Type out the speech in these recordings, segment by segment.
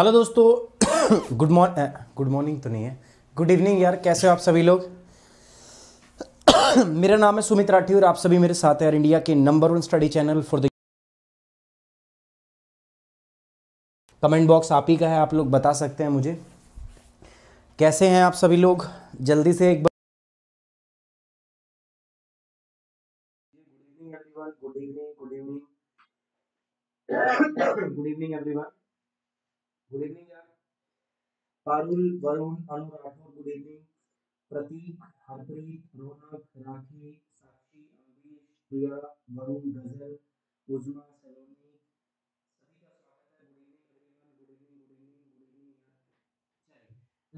Hello दोस्तों good morning good morning तो नहीं है गुड इवनिंग यार कैसे हो आप सभी लोग मेरा नाम है सुमित राठी और आप सभी मेरे साथ हैं यार इंडिया के number one study channel for the comment box आप ही का है आप लोग बता सकते हैं मुझे कैसे हैं आप सभी लोग जल्दी से एक good evening good evening good evening everyone good evening Parul Varun good evening Prateek Harpreet Raunak Rakhi Sakshi Priya Varun Gazal Uzma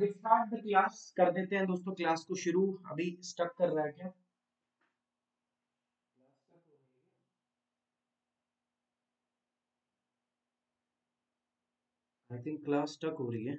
let's start the class कर देते हैं दोस्तों क्लास को शुरू अभी स्टक कर रहा है क्या आई थिंक क्लास टक हो रही है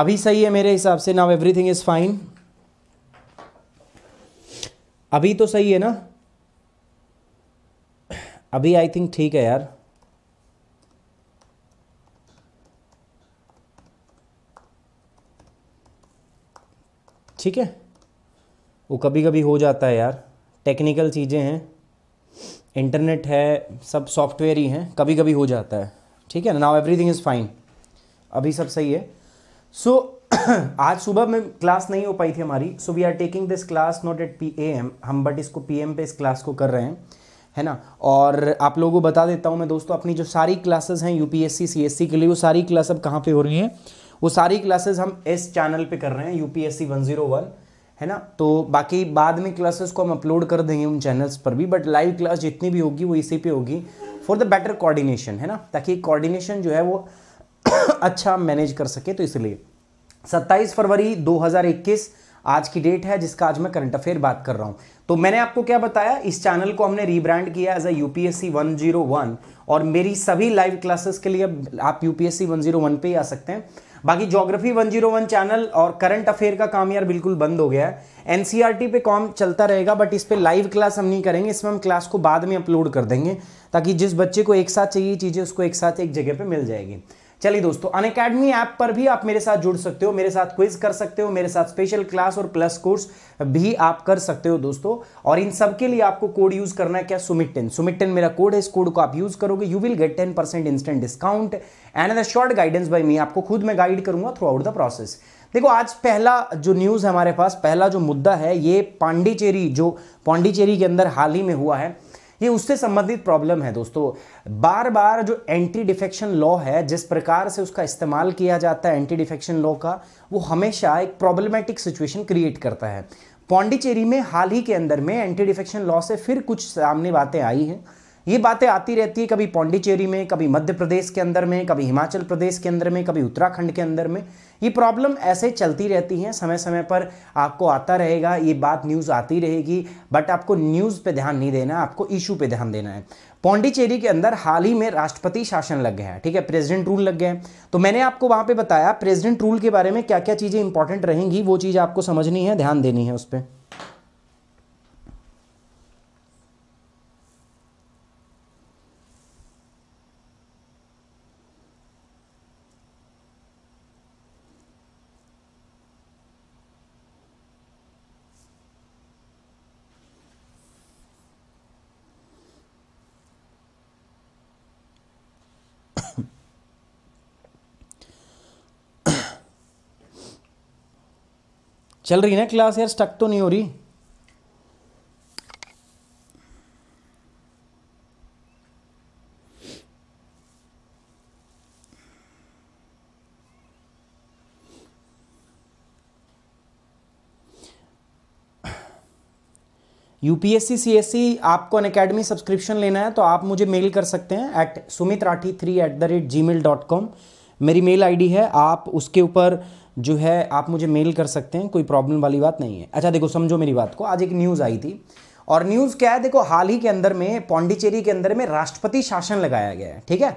अभी सही है मेरे हिसाब से नाउ एवरीथिंग इज़ फाइन अभी तो सही है ना अभी आई थिंक ठीक है यार ठीक है वो कभी कभी हो जाता है यार टेक्निकल चीज़ें हैं इंटरनेट है सब सॉफ्टवेयर ही हैं कभी कभी हो जाता है ठीक है ना नाउ एवरीथिंग इज़ फाइन अभी सब सही है सो so, आज सुबह में क्लास नहीं हो पाई थी हमारी so we are taking this class not at P A M हम बट इसको पी एम पे इस क्लास को कर रहे हैं है ना और आप लोगों को बता देता हूँ मैं दोस्तों अपनी जो सारी क्लासेस हैं U P S C C S C के लिए वो सारी क्लास अब कहाँ पे हो रही हैं वो सारी क्लासेस हम इस चैनल पे कर रहे हैं U P S C one zero one है ना तो बाकी बाद में क्लासेस को हम अपलोड कर देंगे उन चैनल्स पर भी बट लाइव क्लास जितनी भी होगी वो इसी पे होगी फॉर द बेटर कोऑर्डिनेशन है ना ताकि कोऑर्डिनेशन जो है वो अच्छा मैनेज कर सके तो इसलिए सत्ताईस फरवरी 2021 आज की डेट है जिसका आज मैं करंट अफेयर बात कर रहा हूं तो मैंने आपको क्या बताया इस चैनल को हमने रीब्रांड किया एज अ यूपीएससी 101 और मेरी सभी लाइव क्लासेस के लिए आप यूपीएससी 101 पे ही आ सकते हैं बाकी ज्योग्राफी 101 चैनल और करंट अफेयर का काम यार बिल्कुल बंद हो गया है एनसीईआरटी e पे काम चलता रहेगा बट इस पर लाइव क्लास हम नहीं करेंगे इसमें हम क्लास को बाद में अपलोड कर देंगे ताकि जिस बच्चे को एक साथ चाहिए चीज़ें उसको एक साथ एक जगह पर मिल जाएगी चलिए दोस्तों अन अकेडमी ऐप पर भी आप मेरे साथ जुड़ सकते हो मेरे साथ क्विज कर सकते हो मेरे साथ स्पेशल क्लास और प्लस कोर्स भी आप कर सकते हो दोस्तों और इन सब के लिए आपको कोड यूज करना है क्या सुमिट टेन सुमित टेन मेरा कोड है इस कोड को आप यूज करोगे you will get ten percent instant discount and the short guidance by me आपको खुद मैं गाइड करूंगा थ्रू आउट द प्रोसेस देखो आज पहला जो न्यूज़ है हमारे पास पहला जो मुद्दा है ये पांडिचेरी जो पांडिचेरी के अंदर हाल ही में हुआ है ये उससे संबंधित प्रॉब्लम है दोस्तों बार बार जो एंटी डिफेक्शन लॉ है जिस प्रकार से उसका इस्तेमाल किया जाता है एंटी डिफेक्शन लॉ का वो हमेशा एक प्रॉब्लमेटिक सिचुएशन क्रिएट करता है पौंडीचेरी में हाल ही के अंदर में एंटी डिफेक्शन लॉ से फिर कुछ सामने बातें आई हैं ये बातें आती रहती है कभी पौंडीचेरी में कभी मध्य प्रदेश के अंदर में कभी हिमाचल प्रदेश के अंदर में कभी उत्तराखंड के अंदर में ये प्रॉब्लम ऐसे चलती रहती हैं समय समय पर आपको आता रहेगा ये बात न्यूज़ आती रहेगी बट आपको न्यूज़ पे ध्यान नहीं देना आपको इशू पे ध्यान देना है पौंडीचेरी के अंदर हाल ही में राष्ट्रपति शासन लग गया है ठीक है प्रेसिडेंट रूल लग गए हैं तो मैंने आपको वहाँ पे बताया प्रेसिडेंट रूल के बारे में क्या क्या चीज़ें इंपॉर्टेंट रहेंगी वो चीज़ आपको समझनी है ध्यान देनी है उस पर चल रही है ना क्लास यार स्टक तो नहीं हो रही यूपीएससी सीएससी आपको अन अकेडमी सब्सक्रिप्शन लेना है तो आप मुझे मेल कर सकते हैं at Sumit Rathi three at the rate ji mail dot com मेरी मेल आईडी है आप उसके ऊपर जो है आप मुझे मेल कर सकते हैं कोई प्रॉब्लम वाली बात नहीं है अच्छा देखो समझो मेरी बात को आज एक न्यूज़ आई थी और न्यूज़ क्या है देखो हाल ही के अंदर में पौंडीचेरी के अंदर में राष्ट्रपति शासन लगाया गया है ठीक है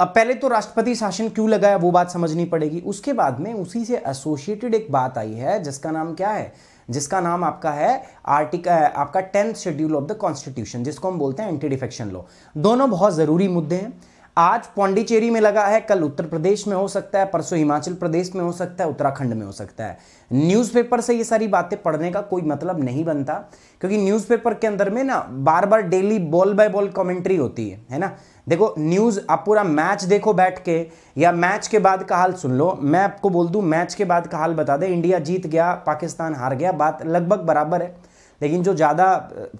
अब पहले तो राष्ट्रपति शासन क्यों लगाया वो बात समझनी पड़ेगी उसके बाद में उसी से एसोसिएटेड एक बात आई है जिसका नाम क्या है जिसका नाम आपका है आर्टिकल आपका tenth schedule of the constitution जिसको हम बोलते हैं एंटी डिफेक्शन लॉ दोनों बहुत ज़रूरी मुद्दे हैं आज पौंडीचेरी में लगा है कल उत्तर प्रदेश में हो सकता है परसों हिमाचल प्रदेश में हो सकता है उत्तराखंड में हो सकता है न्यूज़पेपर से ये सारी बातें पढ़ने का कोई मतलब नहीं बनता क्योंकि न्यूज़पेपर के अंदर में ना बार बार daily ball by ball commentary होती है है ना देखो न्यूज़ आप पूरा मैच देखो बैठ के या मैच के बाद का हाल सुन लो मैं आपको बोल दूँ मैच के बाद का हाल बता दें इंडिया जीत गया पाकिस्तान हार गया बात लगभग बराबर है लेकिन जो ज़्यादा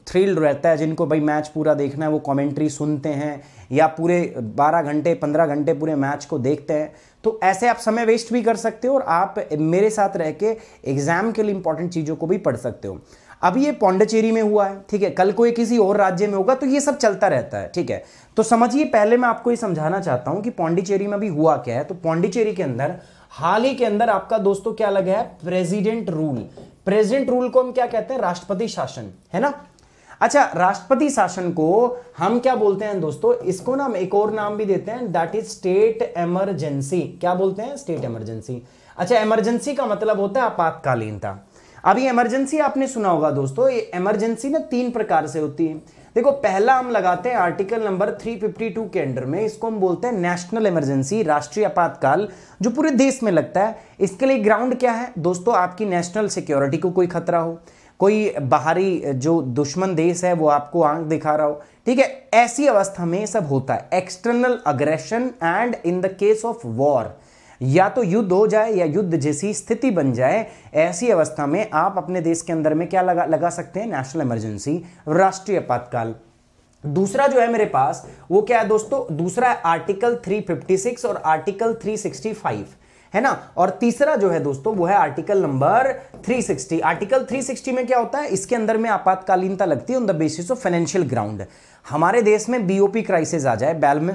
थ्रिल्ड रहता है जिनको भाई मैच पूरा देखना है वो कमेंट्री सुनते हैं या पूरे 12 घंटे 15 घंटे पूरे मैच को देखते हैं तो ऐसे आप समय वेस्ट भी कर सकते हो और आप मेरे साथ रह के एग्ज़ाम के लिए इंपॉर्टेंट चीज़ों को भी पढ़ सकते हो अभी ये पौंडचेरी में हुआ है ठीक है कल को ये किसी और राज्य में होगा तो ये सब चलता रहता है ठीक है तो समझिए पहले मैं आपको ये समझाना चाहता हूँ कि पौंडीचेरी में भी हुआ क्या है तो पौंडीचेरी के अंदर हाल ही के अंदर आपका दोस्तों क्या लगा है प्रेसिडेंट रूल प्रेजेंट रूल को हम क्या कहते हैं राष्ट्रपति शासन है ना अच्छा राष्ट्रपति शासन को हम क्या बोलते हैं दोस्तों इसको ना हम एक और नाम भी देते हैं दैट इज स्टेट एमरजेंसी क्या बोलते हैं स्टेट एमरजेंसी अच्छा एमरजेंसी का मतलब होता है आपातकालीनता अब ये इमरजेंसी आपने सुना होगा दोस्तों ये इमरजेंसी ना तीन प्रकार से होती है देखो पहला हम लगाते हैं आर्टिकल नंबर 352 के अंडर में इसको हम बोलते हैं नेशनल इमरजेंसी राष्ट्रीय आपातकाल जो पूरे देश में लगता है इसके लिए ग्राउंड क्या है दोस्तों आपकी नेशनल सिक्योरिटी को कोई खतरा हो कोई बाहरी जो दुश्मन देश है वो आपको आंख दिखा रहा हो ठीक है ऐसी अवस्था में सब होता है external aggression and in the case of war या तो युद्ध हो जाए या युद्ध जैसी स्थिति बन जाए ऐसी अवस्था में आप अपने देश के अंदर में क्या लगा लगा सकते हैं नेशनल इमरजेंसी राष्ट्रीय आपातकाल दूसरा जो है मेरे पास वो क्या है दोस्तों दूसरा है आर्टिकल 356 और आर्टिकल 365 है ना और तीसरा जो है दोस्तों वो है आर्टिकल नंबर 360 आर्टिकल 360 में क्या होता है इसके अंदर में आपातकालीनता लगती है on the basis of financial ground हमारे देश में बीओपी क्राइसिस आ जाए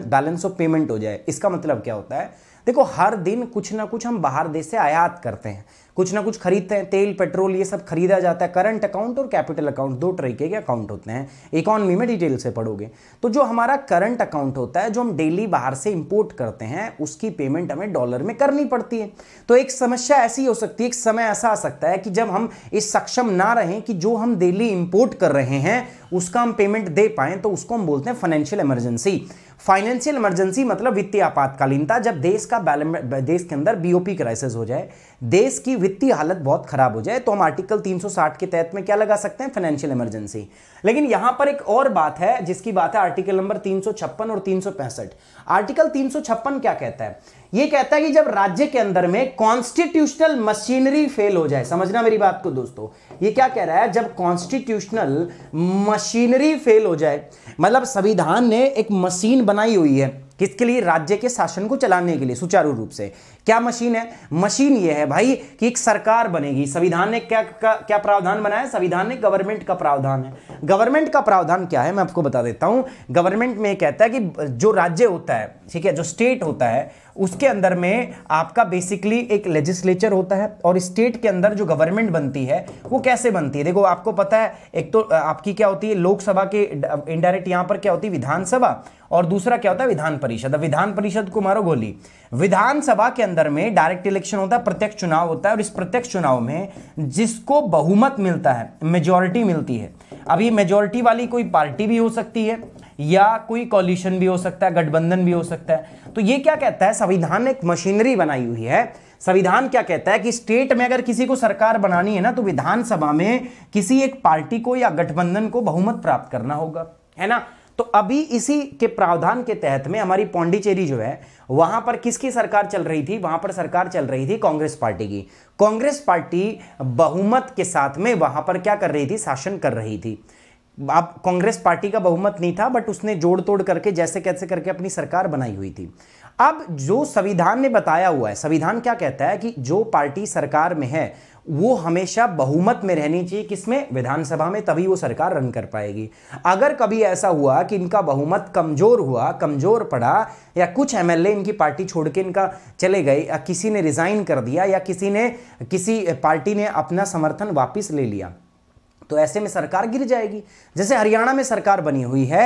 बैलेंस ऑफ पेमेंट हो जाए इसका मतलब क्या होता है देखो हर दिन कुछ ना कुछ हम बाहर देश से आयात करते हैं कुछ ना कुछ खरीदते हैं तेल पेट्रोल ये सब खरीदा जाता है करंट अकाउंट और कैपिटल अकाउंट दो तरीके के अकाउंट होते हैं इकोनॉमी में डिटेल से पढ़ोगे तो जो हमारा करंट अकाउंट होता है जो हम डेली बाहर से इंपोर्ट करते हैं उसकी पेमेंट हमें डॉलर में करनी पड़ती है तो एक समस्या ऐसी हो सकती है एक समय ऐसा आ सकता है कि जब हम इस सक्षम ना रहें कि जो हम डेली इंपोर्ट कर रहे हैं उसका हम पेमेंट दे पाए तो उसको हम बोलते हैं फाइनेंशियल इमरजेंसी फाइनेंशियल इमरजेंसी मतलब वित्तीय आपातकालीनता जब देश का देश के अंदर बीओपी क्राइसिस हो जाए देश की वित्तीय हालत बहुत खराब हो जाए तो हम आर्टिकल 360 के तहत में क्या लगा सकते हैं फाइनेंशियल इमरजेंसी लेकिन यहां पर एक और बात है जिसकी बात है आर्टिकल नंबर तीन और तीन आर्टिकल तीन क्या कहता है ये कहता है कि जब राज्य के अंदर में कॉन्स्टिट्यूशनल मशीनरी फेल हो जाए समझना मेरी बात को दोस्तों ये क्या कह रहा है जब कॉन्स्टिट्यूशनल मशीनरी फेल हो जाए मतलब संविधान ने एक मशीन बनाई हुई है किसके लिए राज्य के शासन को चलाने के लिए सुचारू रूप से क्या मशीन है मशीन ये है भाई कि एक सरकार बनेगी संविधान ने क्या क्या, क्या प्रावधान बनाया संविधान ने गवर्नमेंट का प्रावधान है गवर्नमेंट का प्रावधान क्या है मैं आपको बता देता हूं गवर्नमेंट में कहता है कि जो राज्य होता है ठीक है जो स्टेट होता है उसके अंदर में आपका बेसिकली एक लेजिस्लेचर होता है और स्टेट के अंदर जो गवर्नमेंट बनती है वो कैसे बनती है देखो आपको पता है एक तो आपकी क्या होती है लोकसभा के इनडायरेक्ट यहां पर क्या होती है विधानसभा और दूसरा क्या होता है विधान परिषद विधान परिषद को मारो गोली विधानसभा के अंदर में डायरेक्ट इलेक्शन होता है प्रत्यक्ष चुनाव होता है और इस प्रत्यक्ष चुनाव में जिसको बहुमत मिलता है मेजोरिटी मिलती है अब ये मेजोरिटी वाली कोई पार्टी भी हो सकती है या कोई कॉलिशन भी हो सकता है गठबंधन भी हो सकता है तो ये क्या कहता है संविधान ने एक मशीनरी बनाई हुई है संविधान क्या कहता है कि स्टेट में अगर किसी को सरकार बनानी है ना तो विधानसभा में किसी एक पार्टी को या गठबंधन को बहुमत प्राप्त करना होगा है ना तो अभी इसी के प्रावधान के तहत में हमारी पौंडीचेरी जो है वहां पर किसकी सरकार चल रही थी वहां पर सरकार चल रही थी कांग्रेस पार्टी की कांग्रेस पार्टी बहुमत के साथ में वहां पर क्या कर रही थी शासन कर रही थी आप कांग्रेस पार्टी का बहुमत नहीं था बट उसने जोड़ तोड़ करके जैसे कैसे करके अपनी सरकार बनाई हुई थी अब जो संविधान ने बताया हुआ है संविधान क्या कहता है कि जो पार्टी सरकार में है वो हमेशा बहुमत में रहनी चाहिए किसमें विधानसभा में तभी वो सरकार रन कर पाएगी अगर कभी ऐसा हुआ कि इनका बहुमत कमज़ोर हुआ कमज़ोर पड़ा या कुछ एमएलए इनकी पार्टी छोड़ के इनका चले गए या किसी ने रिज़ाइन कर दिया या किसी ने किसी पार्टी ने अपना समर्थन वापस ले लिया तो ऐसे में सरकार गिर जाएगी जैसे हरियाणा में सरकार बनी हुई है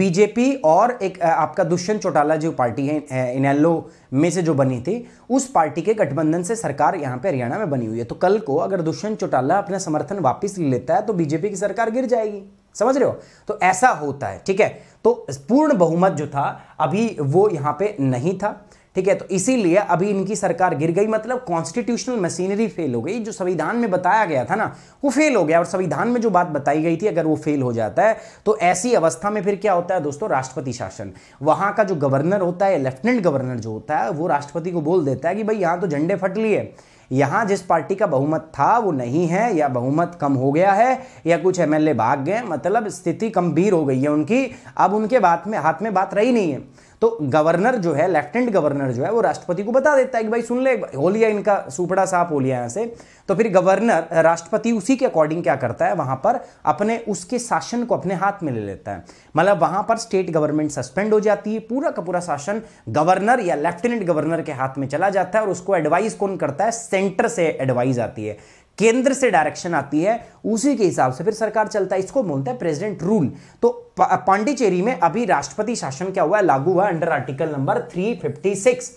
बीजेपी और एक आपका दुष्यंत चौटाला जो पार्टी है इनैलो में से जो बनी थी उस पार्टी के गठबंधन से सरकार यहाँ पे हरियाणा में बनी हुई है तो कल को अगर दुष्यंत चौटाला अपना समर्थन वापस ले लेता है तो बीजेपी की सरकार गिर जाएगी समझ रहे हो तो ऐसा होता है ठीक है तो पूर्ण बहुमत जो था अभी वो यहां पे नहीं था ठीक है तो इसीलिए अभी इनकी सरकार गिर गई मतलब कॉन्स्टिट्यूशनल मशीनरी फेल हो गई जो संविधान में बताया गया था ना वो फेल हो गया और संविधान में जो बात बताई गई थी अगर वो फेल हो जाता है तो ऐसी अवस्था में फिर क्या होता है दोस्तों राष्ट्रपति शासन वहां का जो गवर्नर होता है लेफ्टिनेंट गवर्नर जो होता है वो राष्ट्रपति को बोल देता है कि भाई यहां तो झंडे फट लिए यहाँ जिस पार्टी का बहुमत था वो नहीं है या बहुमत कम हो गया है या कुछ एमएलए भाग गए मतलब स्थिति गंभीर हो गई है उनकी अब उनके बात में हाथ में बात रही नहीं है तो गवर्नर जो है लेफ्टिनेंट गवर्नर जो है वो राष्ट्रपति को बता देता है कि भाई सुन ले हो लिया इनका सुपड़ा साफ हो लिया यहाँ से तो फिर गवर्नर राष्ट्रपति उसी के अकॉर्डिंग क्या करता है वहाँ पर अपने उसके शासन को अपने हाथ में ले लेता है मतलब वहाँ पर स्टेट गवर्नमेंट सस्पेंड हो जाती है पूरा का पूरा शासन गवर्नर या लेफ्टिनेंट गवर्नर के हाथ में चला जाता है और उसको एडवाइस कौन करता है सेंटर से एडवाइस आती है केंद्र से डायरेक्शन आती है उसी के हिसाब से फिर सरकार चलता है इसको बोलते हैं प्रेसिडेंट रूल तो पांडिचेरी में अभी राष्ट्रपति शासन क्या हुआ है लागू हुआ अंडर आर्टिकल नंबर 356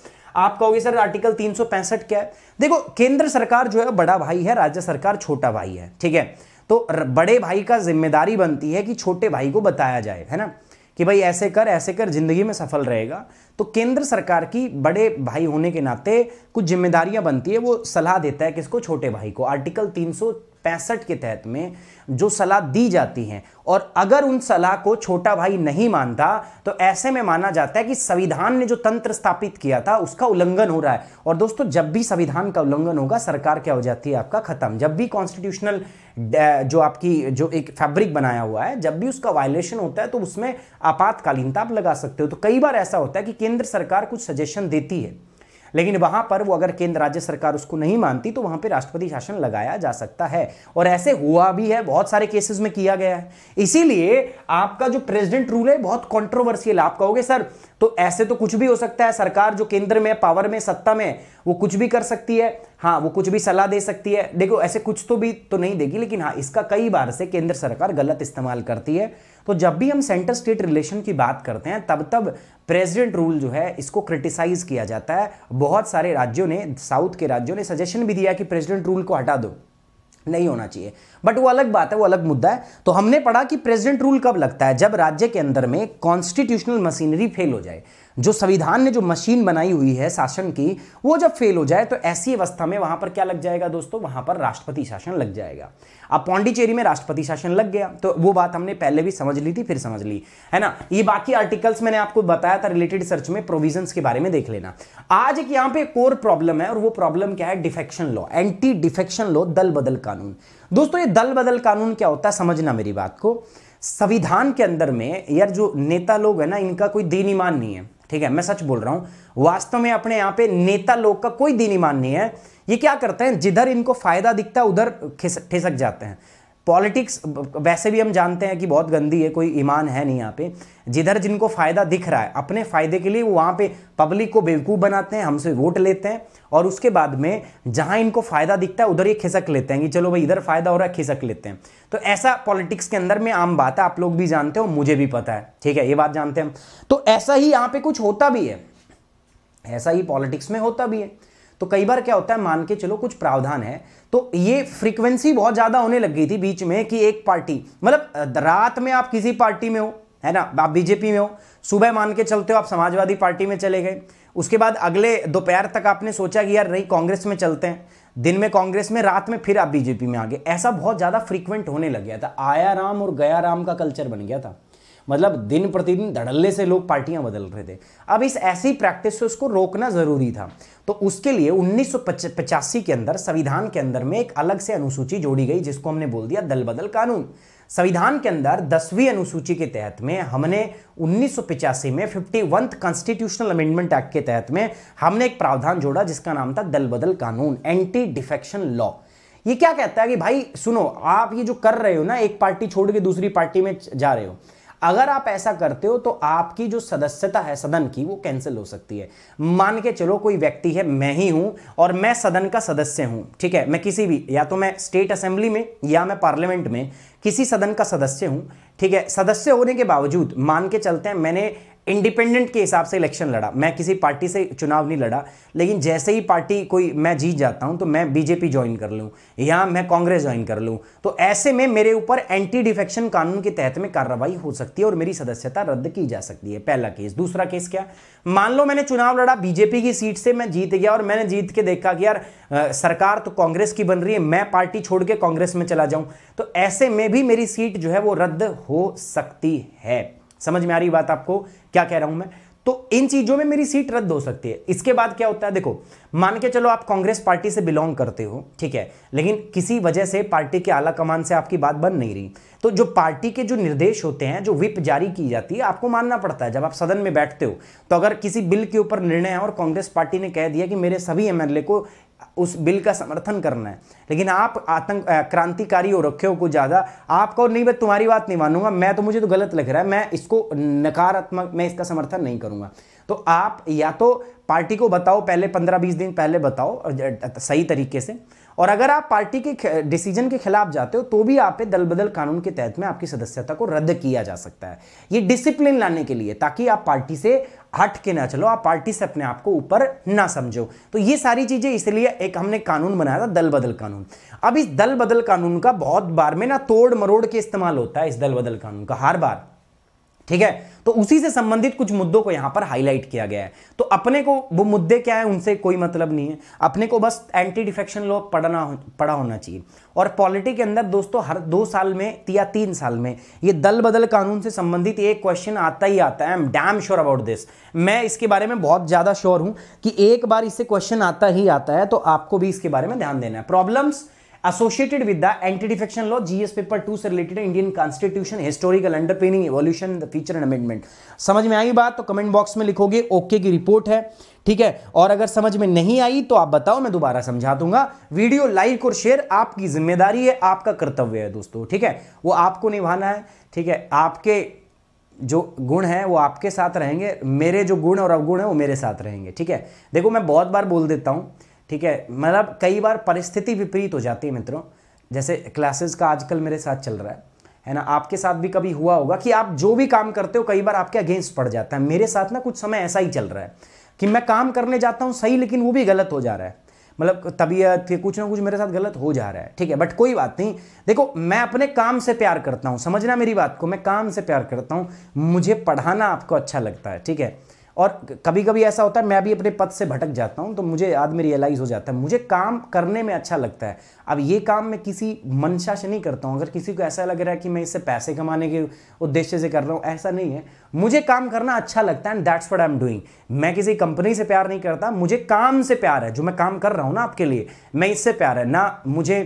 आप कहोगे सर आर्टिकल 365 क्या है देखो केंद्र सरकार जो है बड़ा भाई है राज्य सरकार छोटा भाई है ठीक है तो बड़े भाई का जिम्मेदारी बनती है कि छोटे भाई को बताया जाए है ना कि भाई ऐसे कर ऐसे कर जिंदगी में सफल रहेगा तो केंद्र सरकार की बड़े भाई होने के नाते कुछ जिम्मेदारियां बनती है वो सलाह देता है किसको छोटे भाई को आर्टिकल तीन के तहत में जो सलाह दी जाती हैं और अगर उन सलाह को छोटा भाई नहीं मानता तो ऐसे में माना जाता है कि संविधान ने जो तंत्र स्थापित किया था उसका उल्लंघन हो रहा है और दोस्तों जब भी संविधान का उल्लंघन होगा सरकार क्या हो जाती है आपका खत्म जब भी कॉन्स्टिट्यूशनल जो आपकी जो एक फैब्रिक बनाया हुआ है जब भी उसका वायलेशन होता है तो उसमें आपातकालीनता आप लगा सकते हो तो कई बार ऐसा होता है कि केंद्र सरकार कुछ सजेशन देती है लेकिन वहां पर वो अगर केंद्र राज्य सरकार उसको नहीं मानती तो वहां पर राष्ट्रपति शासन लगाया जा सकता है और ऐसे हुआ भी है बहुत सारे केसेस में किया गया है इसीलिए आपका जो प्रेसिडेंट रूल है बहुत कॉन्ट्रोवर्सियल आप कहोगे सर तो ऐसे तो कुछ भी हो सकता है सरकार जो केंद्र में पावर में सत्ता में वो कुछ भी कर सकती है हाँ वो कुछ भी सलाह दे सकती है देखो ऐसे कुछ तो भी तो नहीं देगी लेकिन हाँ इसका कई बार से केंद्र सरकार गलत इस्तेमाल करती है तो जब भी हम सेंटर स्टेट रिलेशन की बात करते हैं तब तब प्रेसिडेंट रूल जो है इसको क्रिटिसाइज किया जाता है बहुत सारे राज्यों ने साउथ के राज्यों ने सजेशन भी दिया कि प्रेसिडेंट रूल को हटा दो नहीं होना चाहिए बट वो अलग बात है वो अलग मुद्दा है तो हमने पढ़ा कि प्रेसिडेंट रूल कब लगता है जब राज्य के अंदर में कॉन्स्टिट्यूशनल मशीनरी फेल हो जाए जो संविधान ने जो मशीन बनाई हुई है शासन की वो जब फेल हो जाए तो ऐसी अवस्था में वहां पर क्या लग जाएगा दोस्तों वहां पर राष्ट्रपति शासन लग जाएगा अब पौंडीचेरी में राष्ट्रपति शासन लग गया तो वो बात हमने पहले भी समझ ली थी फिर समझ ली है ना ये बाकी आर्टिकल्स मैंने आपको बताया था रिलेटेड सर्च में प्रोविजन के बारे में देख लेना आज एक यहां पर कोर प्रॉब्लम है और वो प्रॉब्लम क्या है defection law anti defection law दल बदल कानून दोस्तों ये दल बदल कानून क्या होता है समझना मेरी बात को संविधान के अंदर में यार जो नेता लोग है ना इनका कोई देनीमान नहीं है ठीक है मैं सच बोल रहा हूं वास्तव में अपने यहां पे नेता लोग का कोई दीन ईमान नहीं है ये क्या करते हैं जिधर इनको फायदा दिखता है उधर ठेसक जाते हैं पॉलिटिक्स वैसे भी हम जानते हैं कि बहुत गंदी है कोई ईमान है नहीं यहाँ पे जिधर जिनको फ़ायदा दिख रहा है अपने फ़ायदे के लिए वो वहाँ पे पब्लिक को बेवकूफ़ बनाते हैं हमसे वोट लेते हैं और उसके बाद में जहाँ इनको फ़ायदा दिखता है उधर ये खिसक लेते हैं कि चलो भाई इधर फ़ायदा हो रहा है खिसक लेते हैं तो ऐसा पॉलिटिक्स के अंदर में आम बात है आप लोग भी जानते हो मुझे भी पता है ठीक है ये बात जानते हैं तो ऐसा ही यहाँ पर कुछ होता भी है ऐसा ही पॉलिटिक्स में होता भी है तो कई बार क्या होता है मान के चलो कुछ प्रावधान है तो ये फ्रीक्वेंसी बहुत ज़्यादा होने लग गई थी बीच में कि एक पार्टी मतलब रात में आप किसी पार्टी में हो है ना आप बीजेपी में हो सुबह मान के चलते हो आप समाजवादी पार्टी में चले गए उसके बाद अगले दोपहर तक आपने सोचा कि यार रही कांग्रेस में चलते हैं दिन में कांग्रेस में रात में फिर आप बीजेपी में आ गए ऐसा बहुत ज़्यादा फ्रीक्वेंट होने लग गया था आया राम और गया राम का कल्चर बन गया था मतलब दिन प्रतिदिन धड़ल्ले से लोग पार्टियां बदल रहे थे अब इस ऐसी प्रैक्टिस से उसको रोकना ज़रूरी था तो उसके लिए उन्नीस के अंदर संविधान के अंदर में एक अलग से अनुसूची जोड़ी गई जिसको हमने बोल दिया दल बदल कानून संविधान के अंदर दसवीं अनुसूची के तहत में हमने उन्नीस में फिफ्टी वंथ कॉन्स्टिट्यूशनल अमेंडमेंट एक्ट के तहत में हमने एक प्रावधान जोड़ा जिसका नाम था दल बदल कानून एंटी डिफेक्शन लॉ ये क्या कहता है कि भाई सुनो आप ये जो कर रहे हो ना एक पार्टी छोड़ के दूसरी पार्टी में जा रहे हो अगर आप ऐसा करते हो तो आपकी जो सदस्यता है सदन की वो कैंसिल हो सकती है मान के चलो कोई व्यक्ति है मैं ही हूं और मैं सदन का सदस्य हूं ठीक है मैं किसी भी या तो मैं स्टेट असेंबली में या मैं पार्लियामेंट में किसी सदन का सदस्य हूं ठीक है सदस्य होने के बावजूद मान के चलते हैं मैंने इंडिपेंडेंट के हिसाब से इलेक्शन लड़ा मैं किसी पार्टी से चुनाव नहीं लड़ा लेकिन जैसे ही पार्टी कोई मैं जीत जाता हूं तो मैं बीजेपी ज्वाइन कर लूं या मैं कांग्रेस ज्वाइन कर लूं तो ऐसे में मेरे ऊपर एंटी डिफेक्शन कानून के तहत में कार्रवाई हो सकती है और मेरी सदस्यता रद्द की जा सकती है पहला केस दूसरा केस क्या मान लो मैंने चुनाव लड़ा बीजेपी की सीट से मैं जीत गया और मैंने जीत के देखा कि यार सरकार तो कांग्रेस की बन रही है मैं पार्टी छोड़ के कांग्रेस में चला जाऊं तो ऐसे में भी मेरी सीट जो है वो रद्द हो सकती है समझ में आ रही बात आपको क्या कह रहा हूं मैं तो इन चीजों में मेरी सीट रद्द हो सकती है इसके बाद क्या होता है देखो मान के चलो आप कांग्रेस पार्टी से बिलोंग करते हो ठीक है लेकिन किसी वजह से पार्टी के आला कमान से आपकी बात बन नहीं रही तो जो पार्टी के जो निर्देश होते हैं जो विप जारी की जाती है आपको मानना पड़ता है जब आप सदन में बैठते हो तो अगर किसी बिल के ऊपर निर्णय है और कांग्रेस पार्टी ने कह दिया कि मेरे सभी एमएलए को उस बिल का समर्थन करना है लेकिन आप आतंक क्रांतिकारी हो रखे हो कुछ ज़्यादा आपको नहीं मैं तुम्हारी बात नहीं मानूंगा मैं तो मुझे तो गलत लग रहा है मैं इसको नकारात्मक मैं इसका समर्थन नहीं करूंगा तो आप या तो पार्टी को बताओ पहले पंद्रह बीस दिन पहले बताओ सही तरीके से और अगर आप पार्टी के डिसीजन के खिलाफ जाते हो तो भी आप पे दल बदल कानून के तहत में आपकी सदस्यता को रद्द किया जा सकता है ये डिसिप्लिन लाने के लिए ताकि आप पार्टी से हट के ना चलो आप पार्टी से अपने आप को ऊपर ना समझो तो ये सारी चीज़ें इसलिए एक हमने कानून बनाया था दल बदल कानून अब इस दल बदल कानून का बहुत बार में ना तोड़ मरोड़ के इस्तेमाल होता है इस दल बदल कानून का हर बार ठीक है तो उसी से संबंधित कुछ मुद्दों को यहां पर हाईलाइट किया गया है तो अपने को वो मुद्दे क्या है उनसे कोई मतलब नहीं है अपने को बस एंटी डिफेक्शन लॉ पढ़ना पढ़ा होना चाहिए और पॉलिटी के अंदर दोस्तों हर दो साल में या तीन साल में ये दल बदल कानून से संबंधित एक क्वेश्चन आता ही आता है I am damn sure about this मैं इसके बारे में बहुत ज़्यादा श्योर हूं कि एक बार इससे क्वेश्चन आता ही आता है तो आपको भी इसके बारे में ध्यान देना है problems associated with the anti-defection law gs paper 2 से related Indian constitution historical underpinning evolution the feature and amendment समझ में आई बात तो कमेंट बॉक्स में लिखोगे ओके की रिपोर्ट है ठीक है और अगर समझ में नहीं आई तो आप बताओ मैं दोबारा समझा दूंगा वीडियो लाइक और शेयर आपकी जिम्मेदारी है आपका कर्तव्य है दोस्तों ठीक है वो आपको निभाना है ठीक है आपके जो गुण है वो आपके साथ रहेंगे मेरे जो गुण और अवगुण है वो मेरे साथ रहेंगे ठीक है देखो मैं बहुत बार बोल देता हूँ ठीक है मतलब कई बार परिस्थिति विपरीत हो जाती है मित्रों जैसे क्लासेस का आजकल मेरे साथ चल रहा है है ना आपके साथ भी कभी हुआ होगा कि आप जो भी काम करते हो कई बार आपके अगेंस्ट पड़ जाता है मेरे साथ ना कुछ समय ऐसा ही चल रहा है कि मैं काम करने जाता हूँ सही लेकिन वो भी गलत हो जा रहा है मतलब तबीयत के कुछ ना कुछ मेरे साथ गलत हो जा रहा है ठीक है बट कोई बात नहीं देखो मैं अपने काम से प्यार करता हूँ समझना मेरी बात को मैं काम से प्यार करता हूँ मुझे पढ़ाना आपको अच्छा लगता है ठीक है और कभी कभी ऐसा होता है मैं भी अपने पद से भटक जाता हूँ तो मुझे याद में रियलाइज़ हो जाता है मुझे काम करने में अच्छा लगता है अब ये काम मैं किसी मंशा से नहीं करता हूँ अगर किसी को ऐसा लग रहा है कि मैं इससे पैसे कमाने के उद्देश्य से कर रहा हूँ ऐसा नहीं है मुझे काम करना अच्छा लगता है and that's what I am doing मैं किसी कंपनी से प्यार नहीं करता मुझे काम से प्यार है जो मैं काम कर रहा हूँ ना आपके लिए मैं इससे प्यार है ना मुझे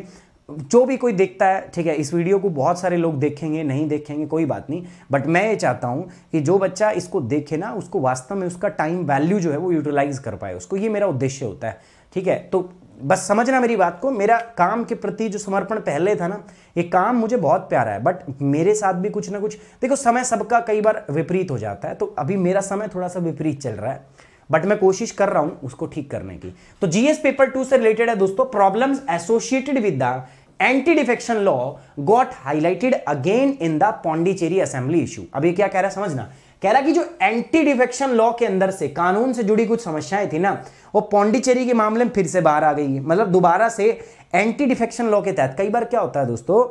जो भी कोई देखता है ठीक है इस वीडियो को बहुत सारे लोग देखेंगे नहीं देखेंगे कोई बात नहीं बट मैं ये चाहता हूँ कि जो बच्चा इसको देखे ना उसको वास्तव में उसका टाइम वैल्यू जो है वो यूटिलाइज कर पाए उसको ये मेरा उद्देश्य होता है ठीक है तो बस समझना मेरी बात को मेरा काम के प्रति जो समर्पण पहले था ना ये काम मुझे बहुत प्यारा है बट मेरे साथ भी कुछ ना कुछ देखो समय सबका कई बार विपरीत हो जाता है तो अभी मेरा समय थोड़ा सा विपरीत चल रहा है बट मैं कोशिश कर रहा हूं उसको ठीक करने की तो जीएस पेपर टू से रिलेटेड है दोस्तों problems associated with the anti defection law got highlighted again in the Pondicherry assembly issue अब ये क्या कह रहा है समझना कह रहा कि जो एंटी डिफेक्शन लॉ के अंदर से कानून से जुड़ी कुछ समस्याएं थी ना वो पौंडीचेरी के मामले में फिर से बाहर आ गई मतलब दोबारा से एंटी डिफेक्शन लॉ के तहत कई बार क्या होता है दोस्तों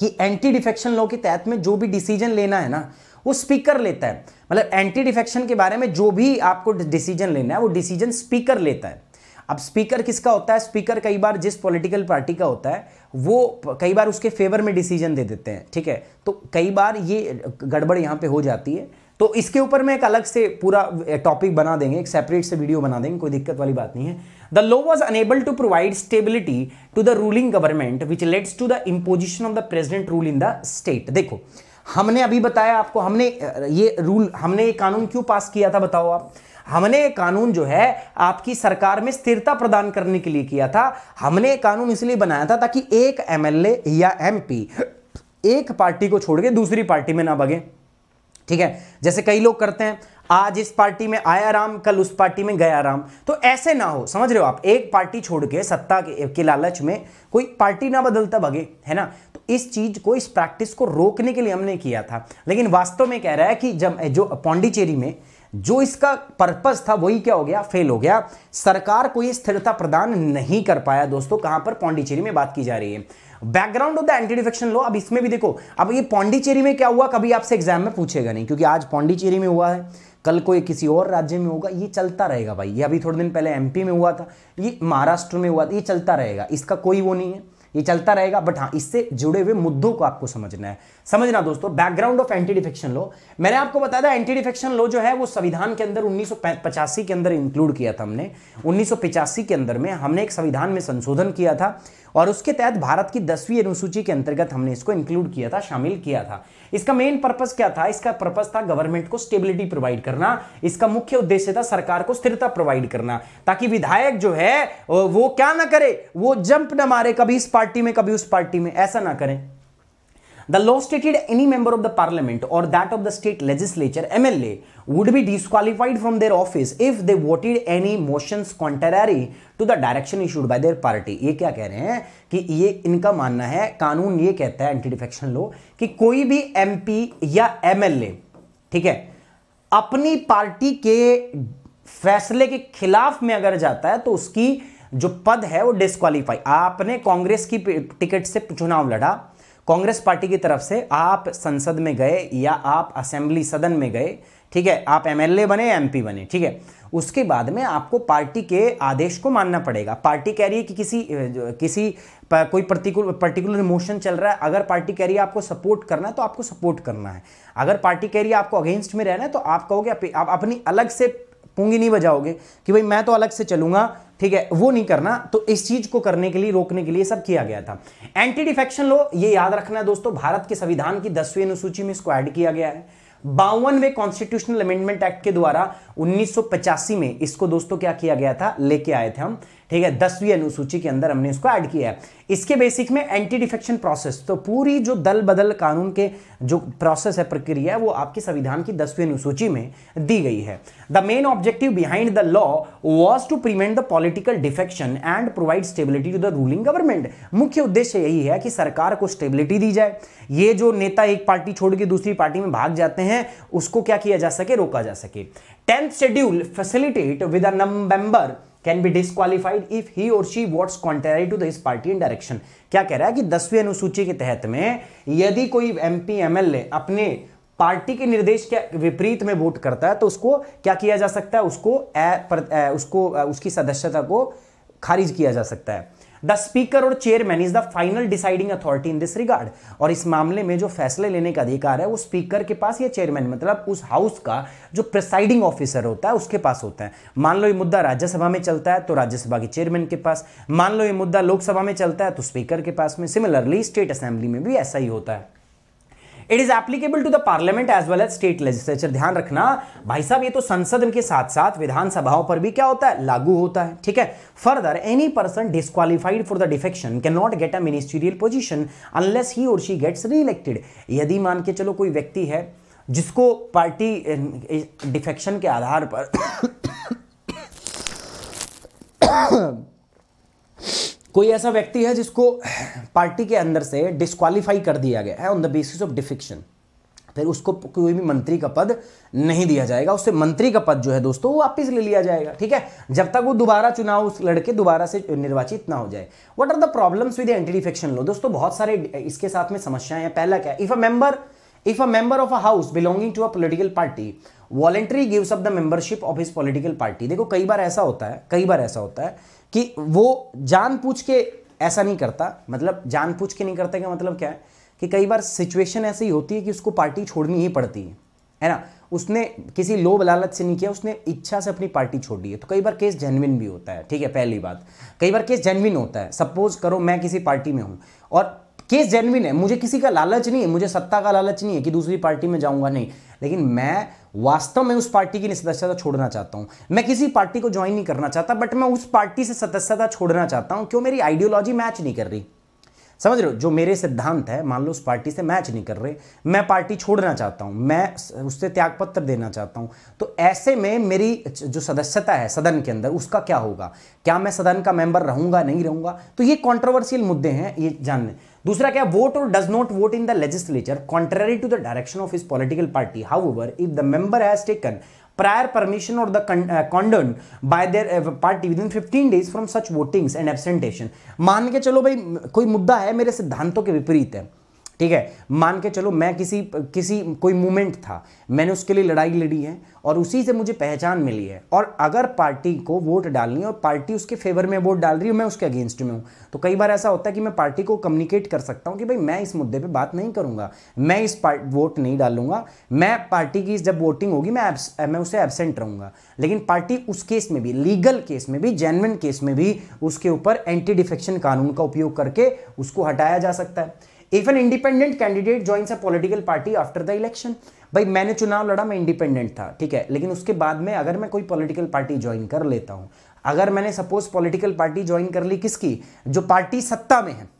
कि एंटी डिफेक्शन लॉ के तहत में जो भी डिसीजन लेना है ना वो स्पीकर लेता है मतलब एंटी डिफेक्शन के बारे में जो भी आपको डिसीजन लेना है वो डिसीजन स्पीकर लेता है अब स्पीकर किसका होता है स्पीकर कई बार जिस पॉलिटिकल पार्टी का होता है वो कई बार उसके फेवर में डिसीजन दे देते हैं ठीक है तो कई बार ये गड़बड़ यहाँ पे हो जाती है तो इसके ऊपर मैं एक अलग से पूरा टॉपिक बना देंगे एक सेपरेट से वीडियो बना देंगे कोई दिक्कत वाली बात नहीं है the law was unable to provide stability to the ruling government which leads to the imposition of the president rule in the state देखो हमने अभी बताया आपको हमने ये रूल हमने ये कानून क्यों पास किया था बताओ आप हमने ये कानून जो है आपकी सरकार में स्थिरता प्रदान करने के लिए किया था हमने ये कानून इसलिए बनाया था ताकि एक एमएलए या एमपी एक पार्टी को छोड़ के दूसरी पार्टी में ना भगे ठीक है जैसे कई लोग करते हैं आज इस पार्टी में आया राम कल उस पार्टी में गया राम तो ऐसे ना हो समझ रहे हो आप एक पार्टी छोड़ के सत्ता के, के लालच में कोई पार्टी ना बदलता भगे है ना इस चीज को इस प्रैक्टिस को रोकने के लिए हमने किया था लेकिन वास्तव में कह रहा है कि जब जो पौंडीचेरी में जो इसका पर्पस था वही क्या हो गया फेल हो गया सरकार को यह स्थिरता प्रदान नहीं कर पाया दोस्तों कहां पर पौंडीचेरी में बात की जा रही है background of the anti defection law अब इसमें भी देखो अब ये पौंडीचेरी में क्या हुआ कभी आपसे एग्जाम में पूछेगा नहीं क्योंकि आज पौंडीचेरी में हुआ है कल को ये किसी और राज्य में होगा ये चलता रहेगा भाई ये अभी थोड़े दिन पहले एमपी में हुआ था ये महाराष्ट्र में हुआ था ये चलता रहेगा इसका कोई वो नहीं है ये चलता रहेगा बट हाँ इससे जुड़े हुए मुद्दों को आपको समझना है समझना दोस्तों background of anti defection law मैंने आपको बताया था एंटी डिफेक्शन लॉ जो है वो संविधान के अंदर उन्नीस के अंदर इंक्लूड किया था हमने उन्नीस के अंदर में हमने एक संविधान में संशोधन किया था और उसके तहत भारत की दसवीं अनुसूची के अंतर्गत हमने इसको इंक्लूड किया था शामिल किया था इसका मेन पर्पज क्या था इसका पर्पज था गवर्नमेंट को स्टेबिलिटी प्रोवाइड करना इसका मुख्य उद्देश्य था सरकार को स्थिरता प्रोवाइड करना ताकि विधायक जो है वो क्या ना करे वो जंप ना मारे कभी इस पार्टी में कभी उस पार्टी में ऐसा ना करें The law stated any member of the parliament or that of the state legislature MLA would be disqualified from their office if they voted any motions contrary to the direction issued by their party. ये क्या कह रहे हैं कि ये इनका मानना है कानून ये कहता है एंटी डिफेक्शन लॉ कि कोई भी एमपी या एमएलए ठीक है अपनी पार्टी के फैसले के खिलाफ में अगर जाता है तो उसकी जो पद है वो डिस्कालीफाई आपने कांग्रेस की टिकट से चुनाव लड़ा कांग्रेस पार्टी की तरफ से आप संसद में गए या आप असेंबली सदन में गए ठीक है आप एमएलए बने एमपी बने ठीक है उसके बाद में आपको पार्टी के आदेश को मानना पड़ेगा पार्टी कह रही है कि किसी किसी कोई पर्टिकुलर पर्टिकुलर मोशन चल रहा है अगर पार्टी कह रही है आपको सपोर्ट करना है तो आपको सपोर्ट करना है अगर पार्टी कह रही है आपको अगेंस्ट में रहना है तो आप कहोगे आप अपनी अलग से पूंगी नहीं बजाओगे कि भाई मैं तो अलग से चलूंगा ठीक है वो नहीं करना तो इस चीज को करने के लिए रोकने के लिए सब किया गया था एंटी डिफेक्शन लो ये याद रखना है दोस्तों भारत के संविधान की दसवीं अनुसूची में इसको ऐड किया गया है बावनवे कॉन्स्टिट्यूशनल अमेंडमेंट एक्ट के द्वारा 1985 में इसको दोस्तों क्या किया गया था लेके आए थे हम ठीक है दसवीं अनुसूची के अंदर हमने इसको ऐड किया है इसके बेसिक में एंटी डिफेक्शन प्रोसेस तो पूरी जो दल बदल कानून के जो प्रोसेस है प्रक्रिया है वो आपके संविधान की दसवीं अनुसूची में दी गई है the main objective behind the law was to prevent the political defection and provide stability to the ruling government मुख्य उद्देश्य यही है कि सरकार को स्टेबिलिटी दी जाए ये जो नेता एक पार्टी छोड़ के दूसरी पार्टी में भाग जाते हैं उसको क्या किया जा सके रोका जा सके tenth schedule facilitate with a member can be disqualified if he or she votes contrary to this party in direction क्या कह रहा है कि दसवीं अनुसूची के तहत में यदि कोई M P M L A अपने पार्टी के निर्देश के विपरीत में वोट करता है तो उसको क्या किया जा सकता है उसको ए, पर, ए, उसको उसकी सदस्यता को खारिज किया जा सकता है the speaker or chairman is the final deciding authority in this regard और इस मामले में जो फैसले लेने का अधिकार है वो स्पीकर के पास या चेयरमैन मतलब उस हाउस का जो प्रिसाइडिंग ऑफिसर होता है उसके पास होता है मान लो ये मुद्दा राज्यसभा में चलता है तो राज्यसभा के चेयरमैन के पास मान लो ये मुद्दा लोकसभा में चलता है तो स्पीकर के पास में सिमिलरली स्टेट असेंबली में भी ऐसा ही होता है it is applicable to the parliament as well as state legislature ध्यान रखना भाई साहब ये तो संसद के साथ साथ विधानसभाओं पर भी क्या होता है लागू होता है ठीक है further any person disqualified for the defection can not get a ministerial position unless he or she gets री इलेक्टेड यदि मान के चलो कोई व्यक्ति है जिसको पार्टी डिफेक्शन के आधार पर कोई ऐसा व्यक्ति है जिसको पार्टी के अंदर से डिस्कालीफाई कर दिया गया है on the basis of defection फिर उसको कोई भी मंत्री का पद नहीं दिया जाएगा उससे मंत्री का पद जो है दोस्तों वो वापिस ले लिया जाएगा ठीक है जब तक वो दोबारा चुनाव उस लड़के दोबारा से निर्वाचित ना हो जाए what are the problems with anti defection law दोस्तों बहुत सारे इसके साथ में समस्याएं हैं पहला क्या if a member if a member of a house belonging to a political party voluntary gives up the membership of his political party देखो कई बार ऐसा होता है कई बार ऐसा होता है कि वो जान पूछ के ऐसा नहीं करता मतलब जान पूछ के नहीं करता का मतलब क्या है कि कई बार सिचुएशन ऐसी होती है कि उसको पार्टी छोड़नी ही पड़ती है है ना उसने किसी लोभ लालच से नहीं किया उसने इच्छा से अपनी पार्टी छोड़ दी है तो कई बार केस जेनविन भी होता है ठीक है पहली बात कई बार केस जेनविन होता है सपोज करो मैं किसी पार्टी में हूँ और केस जेनविन है मुझे किसी का लालच नहीं है मुझे सत्ता का लालच नहीं है कि दूसरी पार्टी में जाऊँगा नहीं लेकिन मैं वास्तव में उस पार्टी की सदस्यता छोड़ना चाहता हूं मैं किसी पार्टी को ज्वाइन नहीं करना चाहता बट मैं उस पार्टी से सदस्यता छोड़ना चाहता हूं क्यों मेरी आइडियोलॉजी मैच नहीं कर रही समझ रहे हो जो मेरे सिद्धांत है मान लो उस पार्टी से मैच नहीं कर रहे मैं पार्टी छोड़ना चाहता हूं मैं उससे त्यागपत्र देना चाहता हूं तो ऐसे में मेरी जो सदस्यता है सदन के अंदर उसका क्या होगा क्या मैं सदन का मेंबर रहूंगा नहीं रहूंगा तो ये कॉन्ट्रोवर्सियल मुद्दे हैं ये जानने दूसरा क्या vote or does not vote in the legislature contrary to the direction of his political party how if the member has taken prior permission or the con uh, condoned by their uh, party within 15 days from such votings and मान के चलो भाई कोई मुद्दा है मेरे सिद्धांतों के विपरीत है ठीक है मान के चलो मैं किसी किसी कोई मूवमेंट था मैंने उसके लिए लड़ाई लड़ी है और उसी से मुझे पहचान मिली है और अगर पार्टी को वोट डालनी है और पार्टी उसके फेवर में वोट डाल रही है मैं उसके अगेंस्ट में हूँ तो कई बार ऐसा होता है कि मैं पार्टी को कम्युनिकेट कर सकता हूँ कि भाई मैं इस मुद्दे पर बात नहीं करूँगा मैं इस वोट नहीं डालूंगा मैं पार्टी की जब वोटिंग होगी मैं मैं उसे एबसेंट रहूँगा लेकिन पार्टी उस केस में भी लीगल केस में भी जेनविन केस में भी उसके ऊपर एंटी डिफेक्शन कानून का उपयोग करके उसको हटाया जा सकता है if an independent candidate joins a political party after the election भाई मैंने चुनाव लड़ा मैं इंडिपेंडेंट था ठीक है लेकिन उसके बाद में अगर मैं कोई पॉलिटिकल पार्टी ज्वाइन कर लेता हूँ अगर मैंने सपोज पॉलिटिकल पार्टी ज्वाइन कर ली किसकी जो पार्टी सत्ता में है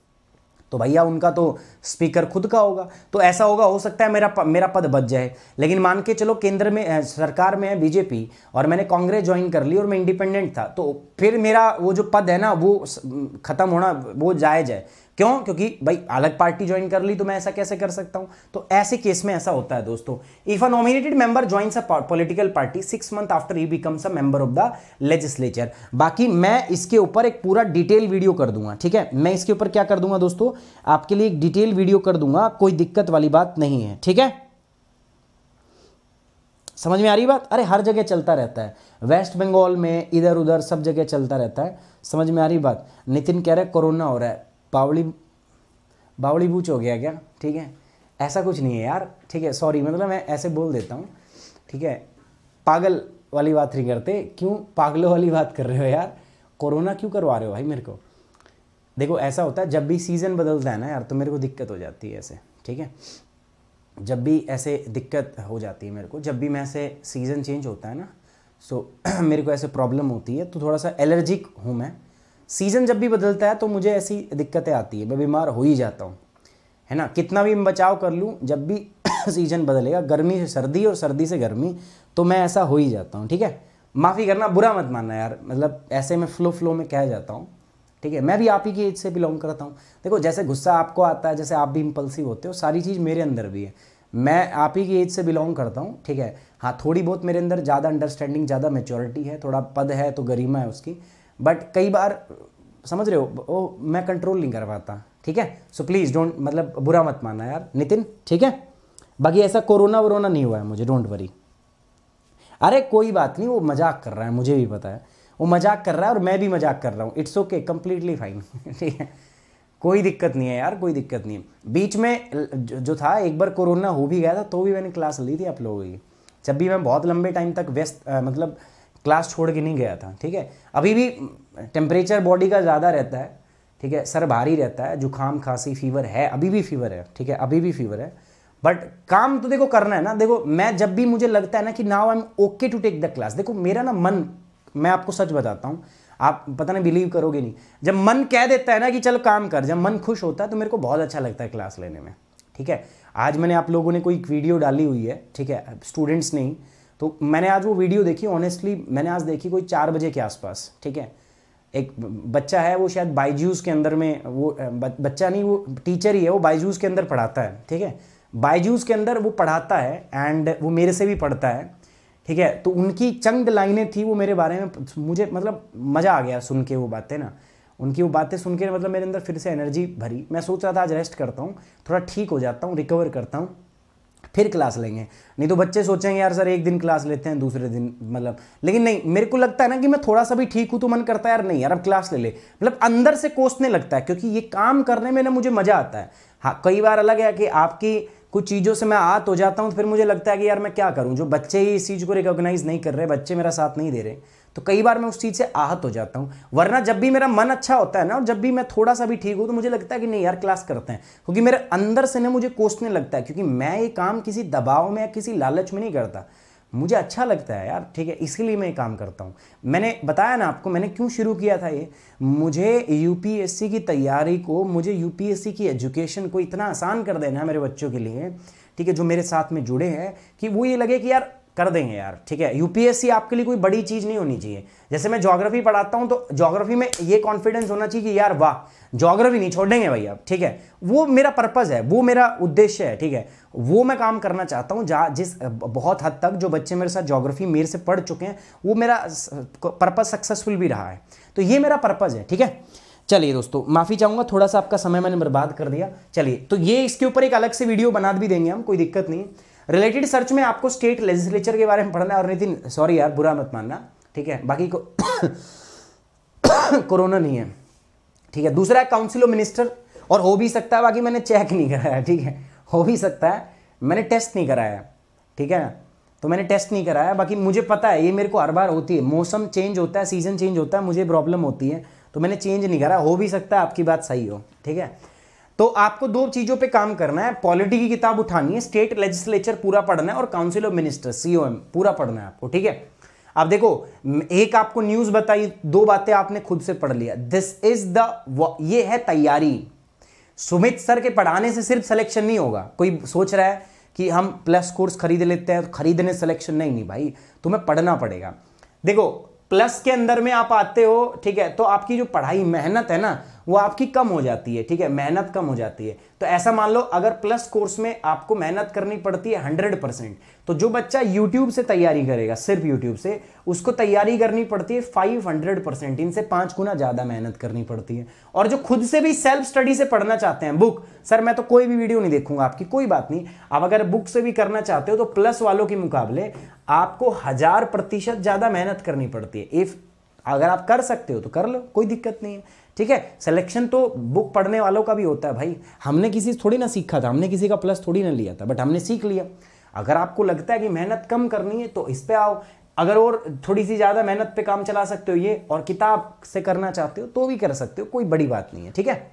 तो भैया उनका तो स्पीकर खुद का होगा तो ऐसा होगा हो सकता है मेरा मेरा पद बच जाए लेकिन मान के चलो केंद्र में सरकार में है बीजेपी और मैंने कांग्रेस ज्वाइन कर ली और मैं इंडिपेंडेंट था तो फिर मेरा वो जो पद है ना वो ख़त्म होना वो जायज है क्यों क्योंकि भाई अलग पार्टी ज्वाइन कर ली तो मैं ऐसा कैसे कर सकता हूं तो ऐसे केस में ऐसा होता है दोस्तों if a nominated member joins a political party six month after he becomes a member of the legislature बाकी मैं इसके ऊपर एक पूरा डिटेल वीडियो कर दूंगा ठीक है मैं इसके ऊपर क्या कर दूंगा दोस्तों आपके लिए एक डिटेल वीडियो कर दूंगा कोई दिक्कत वाली बात नहीं है ठीक है समझ में आ रही बात अरे हर जगह चलता रहता है वेस्ट बंगाल में इधर उधर सब जगह चलता रहता है समझ में आ रही बात नितिन कह रहे कोरोना हो रहा है बावली बावली बूच हो गया क्या ठीक है ऐसा कुछ नहीं है यार ठीक है सॉरी मतलब मैं ऐसे बोल देता हूँ ठीक है पागल वाली बात नहीं करते क्यों पागलों वाली बात कर रहे हो यार कोरोना क्यों करवा रहे हो भाई मेरे को देखो ऐसा होता है जब भी सीज़न बदलता है ना यार तो मेरे को दिक्कत हो जाती है ऐसे ठीक है जब भी ऐसे दिक्कत हो जाती है मेरे को जब भी मैं ऐसे सीज़न चेंज होता है ना सो मेरे को ऐसे प्रॉब्लम होती है तो थोड़ा सा एलर्जिक हूँ मैं सीज़न जब भी बदलता है तो मुझे ऐसी दिक्कतें आती है मैं बीमार हो ही जाता हूँ है ना कितना भी मैं बचाव कर लूँ जब भी सीज़न बदलेगा गर्मी से सर्दी और सर्दी से गर्मी तो मैं ऐसा हो ही जाता हूँ ठीक है माफ़ी करना बुरा मत मानना यार मतलब ऐसे में फ्लो फ्लो में कह जाता हूँ ठीक है मैं भी आप ही की एज से बिलोंग करता हूँ देखो जैसे गुस्सा आपको आता है जैसे आप भी इम्पल्सिव होते हो सारी चीज़ मेरे अंदर भी है मैं आप ही की एज से बिलोंग करता हूँ ठीक है हाँ थोड़ी बहुत मेरे अंदर ज़्यादा अंडरस्टैंडिंग ज़्यादा मेच्योरिटी है थोड़ा पद है तो गरिमा है उसकी बट कई बार समझ रहे हो वो मैं कंट्रोल नहीं कर पाता ठीक है सो प्लीज़ डोंट मतलब बुरा मत मानना यार नितिन ठीक है बाकी ऐसा कोरोना वरोना नहीं हुआ है मुझे डोंट वरी अरे कोई बात नहीं वो मजाक कर रहा है मुझे भी पता है वो मजाक कर रहा है और मैं भी मजाक कर रहा हूँ इट्स ओके कम्प्लीटली फाइन ठीक है कोई दिक्कत नहीं है यार कोई दिक्कत नहीं है बीच में जो था एक बार कोरोना हो भी गया था तो भी मैंने क्लास ली थी आप लोगों की जब भी मैं बहुत लंबे टाइम तक व्यस्त मतलब क्लास छोड़ के नहीं गया था ठीक है अभी भी टेम्परेचर बॉडी का ज़्यादा रहता है ठीक है सर भारी रहता है जुकाम खांसी फीवर है अभी भी फीवर है ठीक है अभी भी फीवर है बट काम तो देखो करना है ना देखो मैं जब भी मुझे लगता है ना कि now I am okay to take the class देखो मेरा ना मन मैं आपको सच बताता हूँ आप पता नहीं बिलीव करोगे नहीं जब मन कह देता है ना कि चल काम कर जब मन खुश होता है तो मेरे को बहुत अच्छा लगता है क्लास लेने में ठीक है आज मैंने आप लोगों ने कोई वीडियो डाली हुई है ठीक है स्टूडेंट्स नहीं तो मैंने आज वो वीडियो देखी ऑनेस्टली मैंने आज देखी कोई चार बजे के आसपास ठीक है एक बच्चा है वो शायद बाईजूस के अंदर में वो बच्चा नहीं वो टीचर ही है वो बाईजूस के अंदर पढ़ाता है ठीक है बाईजूस के अंदर वो पढ़ाता है एंड वो मेरे से भी पढ़ता है ठीक है तो उनकी चंद लाइनें थी वो मेरे बारे में मुझे मतलब मज़ा आ गया सुन के वो बातें ना उनकी वो बातें सुन के मतलब मेरे अंदर फिर से एनर्जी भरी मैं सोच रहा था आज रेस्ट करता हूँ थोड़ा ठीक हो जाता हूँ रिकवर करता हूँ फिर क्लास लेंगे नहीं तो बच्चे सोचेंगे यार सर एक दिन क्लास लेते हैं दूसरे दिन मतलब लेकिन नहीं मेरे को लगता है ना कि मैं थोड़ा सा भी ठीक हूँ तो मन करता है यार नहीं यार अब क्लास ले ले मतलब अंदर से कोसने लगता है क्योंकि ये काम करने में ना मुझे मज़ा आता है हाँ कई बार अलग है कि आपकी कुछ चीज़ों से मैं आत हो जाता हूँ तो फिर मुझे लगता है कि यार मैं क्या करूँ जो बच्चे ही इस चीज़ को रिकॉग्नाइज़ नहीं कर रहे बच्चे मेरा साथ नहीं दे रहे तो कई बार मैं उस चीज़ से आहत हो जाता हूँ वरना जब भी मेरा मन अच्छा होता है ना और जब भी मैं थोड़ा सा भी ठीक हूँ तो मुझे लगता है कि नहीं यार क्लास करते हैं क्योंकि मेरे अंदर से ना मुझे कोसने लगता है क्योंकि मैं ये काम किसी दबाव में या किसी लालच में नहीं करता मुझे अच्छा लगता है यार ठीक है इसीलिए मैं ये काम करता हूँ मैंने बताया ना आपको मैंने क्यों शुरू किया था ये मुझे यूपीएससी की तैयारी को मुझे यूपीएससी की एजुकेशन को इतना आसान कर देना है मेरे बच्चों के लिए ठीक है जो मेरे साथ में जुड़े हैं कि वो ये लगे कि यार कर देंगे यार ठीक है यूपीएससी आपके लिए कोई बड़ी चीज़ नहीं होनी चाहिए जैसे मैं जोग्राफी पढ़ाता हूँ तो जोग्राफी में ये कॉन्फिडेंस होना चाहिए कि यार वाह ज्योग्राफी नहीं छोड़ेंगे भाई आप ठीक है वो मेरा पर्पज़ है वो मेरा उद्देश्य है ठीक है वो मैं काम करना चाहता हूँ जहाँ जिस बहुत हद तक जो बच्चे मेरे साथ जोग्राफी मेरे से पढ़ चुके हैं वो मेरा पर्पज़ सक्सेसफुल भी रहा है तो ये मेरा पर्पज़ है ठीक है चलिए दोस्तों माफ़ी चाहूंगा थोड़ा सा आपका समय मैंने बर्बाद कर दिया चलिए तो ये इसके ऊपर एक अलग से वीडियो बना भी देंगे हम कोई दिक्कत नहीं रिलेटेड सर्च में आपको स्टेट लेजिस्लेचर के बारे में पढ़ना है और नितिन सॉरी यार बुरा मत मानना ठीक है बाकी को कोरोना नहीं है ठीक है दूसरा है काउंसिल ऑफ मिनिस्टर और हो भी सकता है बाकी मैंने चेक नहीं कराया ठीक है हो भी सकता है मैंने टेस्ट नहीं कराया ठीक है तो मैंने टेस्ट नहीं कराया बाकी मुझे पता है ये मेरे को हर बार होती है मौसम चेंज होता है सीजन चेंज होता है मुझे प्रॉब्लम होती है तो मैंने चेंज नहीं करा हो भी सकता है आपकी बात सही हो ठीक है तो आपको दो चीज़ों पे काम करना है पॉलिटी की किताब उठानी है स्टेट लेजिस्लेचर पूरा पढ़ना है और काउंसिल ऑफ मिनिस्टर सीओएम पूरा पढ़ना है आपको ठीक है आप देखो एक आपको न्यूज़ बताई दो बातें आपने खुद से पढ़ लिया दिस इज द ये है तैयारी सुमित सर के पढ़ाने से सिर्फ सिलेक्शन नहीं होगा कोई सोच रहा है कि हम प्लस कोर्स खरीद लेते हैं तो खरीदने सिलेक्शन नहीं नहीं भाई तुम्हें पढ़ना पड़ेगा देखो प्लस के अंदर में आप आते हो ठीक है तो आपकी जो पढ़ाई मेहनत है ना वो आपकी कम हो जाती है ठीक है मेहनत कम हो जाती है तो ऐसा मान लो अगर प्लस कोर्स में आपको मेहनत करनी पड़ती है हंड्रेड परसेंट तो जो बच्चा यूट्यूब से तैयारी करेगा सिर्फ यूट्यूब से उसको तैयारी करनी पड़ती है फाइव हंड्रेड परसेंट इनसे पांच गुना ज़्यादा मेहनत करनी पड़ती है और जो खुद से भी सेल्फ स्टडी से पढ़ना चाहते हैं बुक सर मैं तो कोई भी वीडियो नहीं देखूंगा आपकी कोई बात नहीं आप अगर बुक से भी करना चाहते हो तो प्लस वालों के मुकाबले आपको हज़ार प्रतिशत ज़्यादा मेहनत करनी पड़ती है इफ़ अगर आप कर सकते हो तो कर लो कोई दिक्कत नहीं है ठीक है सिलेक्शन तो बुक पढ़ने वालों का भी होता है भाई हमने किसी से थोड़ी ना सीखा था हमने किसी का प्लस थोड़ी ना लिया था बट हमने सीख लिया अगर आपको लगता है कि मेहनत कम करनी है तो इस पर आओ अगर और थोड़ी सी ज़्यादा मेहनत पे काम चला सकते हो ये और किताब से करना चाहते हो तो भी कर सकते हो कोई बड़ी बात नहीं है ठीक है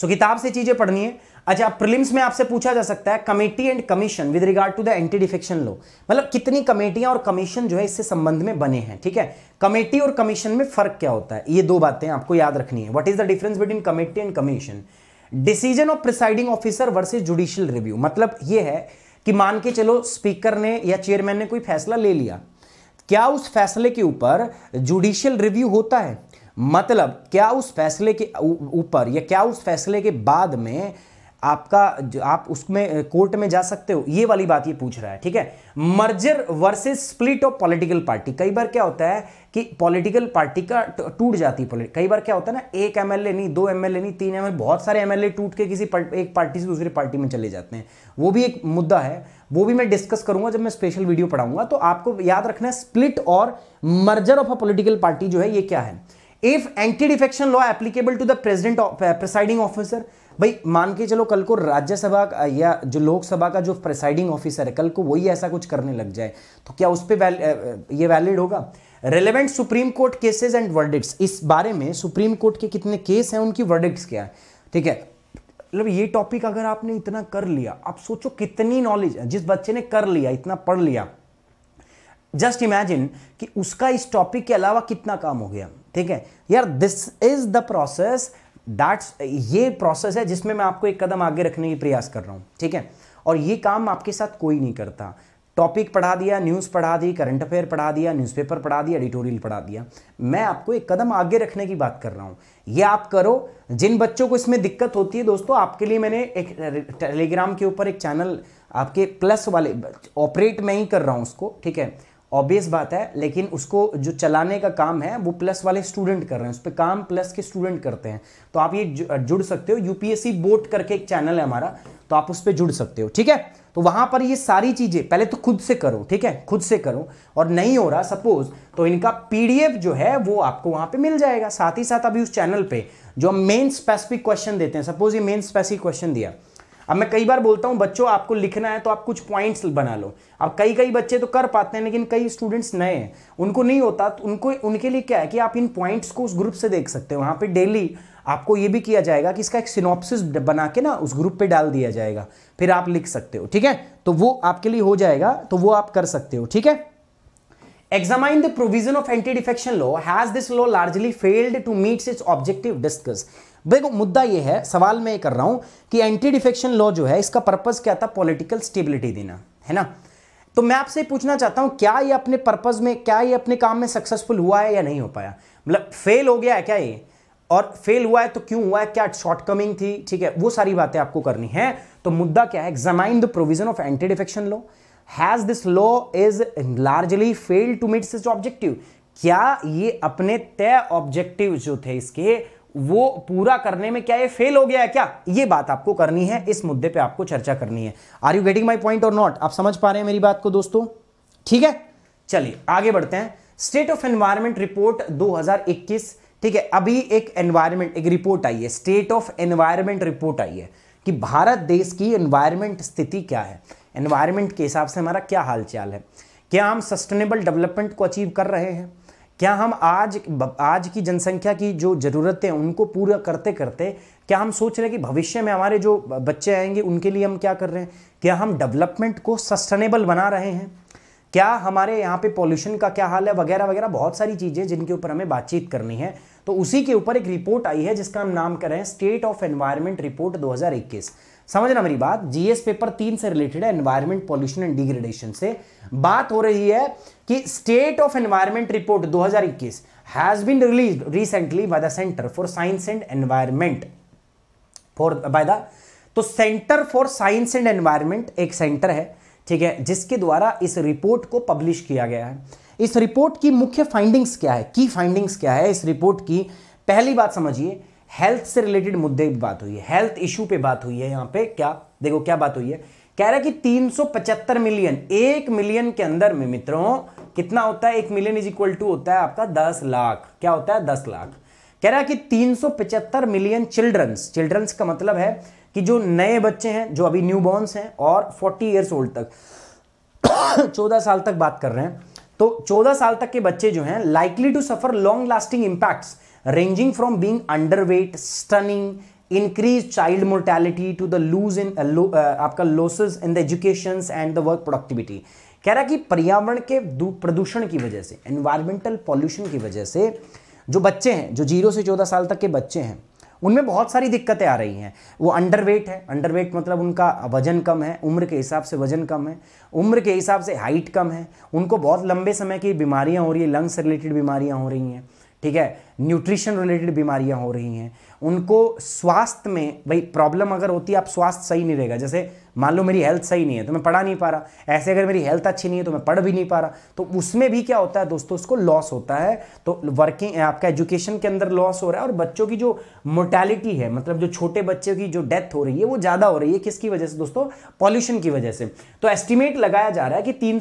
सो किताब से चीज़ें पढ़नी है अच्छा प्रीलिम्स में आपसे पूछा जा सकता है committee and commission with regard to the anti defection law मतलब कितनी कमेटियां और कमीशन जो है इससे संबंध में बने हैं ठीक है कमेटी और कमीशन में फर्क क्या होता है ये दो बातें आपको याद रखनी है what is the difference between committee and commission decision of presiding officer versus judicial review मतलब ये है कि मान के चलो स्पीकर ने या चेयरमैन ने कोई फैसला ले लिया क्या उस फैसले के ऊपर जुडिशियल रिव्यू होता है मतलब क्या उस फैसले के ऊपर या क्या उस फैसले के बाद में आपका जो आप उसमें कोर्ट में जा सकते हो ये वाली बात ये पूछ रहा है ठीक है merger versus split of political party कई बार क्या होता है कि पॉलिटिकल पार्टी का टूट जाती है कई बार क्या होता है ना एक एमएलए नहीं दो एमएलए नहीं तीन एमएलए बहुत सारे एमएलए टूट के किसी पार्ट, एक पार्टी से दूसरी पार्टी में चले जाते हैं वो भी एक मुद्दा है वो भी मैं डिस्कस करूंगा जब मैं स्पेशल वीडियो पढ़ाऊंगा तो आपको याद रखना है स्प्लिट और merger of a political party जो है ये क्या है if anti defection law applicable to the president presiding officer भाई मान के चलो कल को राज्यसभा या जो लोकसभा का जो प्रिसाइडिंग ऑफिसर है कल को वही ऐसा कुछ करने लग जाए तो क्या उस पर वैल, ये वैलिड होगा relevant supreme court cases and verdicts इस बारे में सुप्रीम कोर्ट के कितने केस हैं उनकी वर्डिक्ट्स क्या है ठीक है मतलब ये टॉपिक अगर आपने इतना कर लिया आप सोचो कितनी नॉलेज है जिस बच्चे ने कर लिया इतना पढ़ लिया जस्ट इमेजिन कि उसका इस टॉपिक के अलावा कितना काम हो गया ठीक है यार this is the process that's ये प्रोसेस है जिसमें मैं आपको एक कदम आगे रखने की प्रयास कर रहा हूँ ठीक है और ये काम आपके साथ कोई नहीं करता टॉपिक पढ़ा दिया न्यूज़ पढ़ा दी करंट अफेयर पढ़ा दिया न्यूज़पेपर पढ़ा दिया एडिटोरियल पढ़ा दिया मैं आपको एक कदम आगे रखने की बात कर रहा हूँ ये आप करो जिन बच्चों को इसमें दिक्कत होती है दोस्तों आपके लिए मैंने एक टेलीग्राम के ऊपर एक चैनल आपके प्लस वाले ऑपरेट मैं ही कर रहा हूँ उसको ठीक है ऑब्वियस बात है लेकिन उसको जो चलाने का काम है वो प्लस वाले स्टूडेंट कर रहे हैं उस पर काम प्लस के स्टूडेंट करते हैं तो आप ये जुड़ सकते हो यूपीएससी बोट करके एक चैनल है हमारा तो आप उस पर जुड़ सकते हो ठीक है तो वहां पर ये सारी चीजें पहले तो खुद से करो ठीक है खुद से करो और नहीं हो रहा सपोज तो इनका पीडीएफ जो है वो आपको वहां पे मिल जाएगा साथ ही साथ अभी उस चैनल पे जो हम मेन स्पेसिफिक क्वेश्चन देते हैं सपोज ये मेन स्पेसिफिक क्वेश्चन दिया अब मैं कई बार बोलता हूँ बच्चों आपको लिखना है तो आप कुछ पॉइंट्स बना लो अब कई कई बच्चे तो कर पाते हैं लेकिन कई स्टूडेंट्स नए हैं उनको नहीं होता तो उनको उनके लिए क्या है कि आप इन पॉइंट्स को उस ग्रुप से देख सकते हो वहाँ पर डेली आपको ये भी किया जाएगा कि इसका एक सिनोप्सिस बना के ना उस ग्रुप पे डाल दिया जाएगा फिर आप लिख सकते हो ठीक है तो वो आपके लिए हो जाएगा तो वो आप कर सकते हो ठीक है examine the provision of anti defection law has this law largely failed to meet its objective discuss देखो मुद्दा ये है सवाल मैं ये कर रहा हूं कि एंटी डिफेक्शन लॉ जो है इसका पर्पज क्या था पॉलिटिकल स्टेबिलिटी देना है ना तो मैं आपसे पूछना चाहता हूं क्या ये अपने पर्पज में क्या ये अपने काम में सक्सेसफुल हुआ है या नहीं हो पाया मतलब फेल हो गया है क्या ये और फेल हुआ है तो क्यों हुआ है क्या शॉर्टकमिंग थी ठीक है वो सारी बातें आपको करनी है तो मुद्दा क्या है examine the provision of anti defection law has this law is largely fail to meet this objective क्या ये अपने तय ऑब्जेक्टिव जो थे इसके वो पूरा करने में क्या ये फेल हो गया है क्या ये बात आपको करनी है इस मुद्दे पे आपको चर्चा करनी है are you getting my point or not आप समझ पा रहे हैं मेरी बात को दोस्तों ठीक है चलिए आगे बढ़ते हैं स्टेट ऑफ एनवायरमेंट रिपोर्ट 2021 ठीक है अभी एक एनवायरमेंट एक रिपोर्ट आई है स्टेट ऑफ एनवायरमेंट रिपोर्ट आई है कि भारत देश की एनवायरमेंट स्थिति क्या है एनवायरमेंट के हिसाब से हमारा क्या हालचाल है क्या हम सस्टेनेबल डेवलपमेंट को अचीव कर रहे हैं क्या हम आज आज की जनसंख्या की जो ज़रूरतें उनको पूरा करते करते क्या हम सोच रहे हैं कि भविष्य में हमारे जो बच्चे आएंगे उनके लिए हम क्या कर रहे हैं क्या हम डेवलपमेंट को सस्टेनेबल बना रहे हैं क्या हमारे यहाँ पे पॉल्यूशन का क्या हाल है वगैरह वगैरह बहुत सारी चीज़ें जिनके ऊपर हमें बातचीत करनी है तो उसी के ऊपर एक रिपोर्ट आई है जिसका हम नाम कर रहे हैं स्टेट ऑफ एनवायरमेंट रिपोर्ट 2021 समझना मेरी बात जीएस पेपर तीन से रिलेटेड है एनवायरमेंट पॉल्यूशन एंड डिग्रेडेशन से बात हो रही है कि state of environment report 2021 has been release recently by the centre for science and environment for by the तो centre for science and environment एक सेंटर है ठीक है जिसके द्वारा इस रिपोर्ट को पब्लिश किया गया है इस रिपोर्ट की मुख्य फाइंडिंग्स क्या है की फाइंडिंग्स क्या है इस रिपोर्ट की पहली बात समझिए हेल्थ से रिलेटेड मुद्दे पर बात हुई है हेल्थ इशू पे बात हुई है यहाँ पे क्या देखो क्या बात हुई है कह रहा है कि 375 मिलियन एक मिलियन के अंदर में मित्रों कितना होता है एक मिलियन इज इक्वल टू होता है आपका 10 लाख क्या होता है 10 लाख कह रहा है कि 375 मिलियन चिल्ड्रंस चिल्ड्रंस का मतलब है कि जो नए बच्चे हैं जो अभी न्यू बॉर्नस हैं और 40 इयर्स ओल्ड तक 14 साल तक बात कर रहे हैं तो 14 साल तक के बच्चे जो हैं likely to suffer long lasting impacts ranging from being under weight stunting increase child mortality to the lose in आपका losses in the education and the work productivity कह रहा है कि पर्यावरण के प्रदूषण की वजह से एनवायरमेंटल पॉल्यूशन की वजह से जो बच्चे हैं जो जीरो से चौदह साल तक के बच्चे हैं उनमें बहुत सारी दिक्कतें आ रही हैं वो अंडरवेट है अंडरवेट मतलब उनका वजन कम है उम्र के हिसाब से वजन कम है उम्र के हिसाब से हाइट कम है उनको बहुत लंबे समय की बीमारियां हो रही है लंग्स रिलेटेड बीमारियां हो रही हैं ठीक है न्यूट्रिशन रिलेटेड बीमारियां हो रही हैं उनको स्वास्थ्य में भाई प्रॉब्लम अगर होती है आप स्वास्थ्य सही नहीं रहेगा जैसे मान लो मेरी हेल्थ सही नहीं है तो मैं पढ़ा नहीं पा रहा ऐसे अगर मेरी हेल्थ अच्छी नहीं है तो मैं पढ़ भी नहीं पा रहा तो उसमें भी क्या होता है दोस्तों उसको लॉस होता है तो वर्किंग आपका एजुकेशन के अंदर लॉस हो रहा है और बच्चों की जो मोर्टैलिटी है मतलब जो छोटे बच्चे की जो डेथ हो रही है वो ज़्यादा हो रही है किसकी वजह से दोस्तों पॉल्यूशन की वजह से तो एस्टिमेट लगाया जा रहा है कि तीन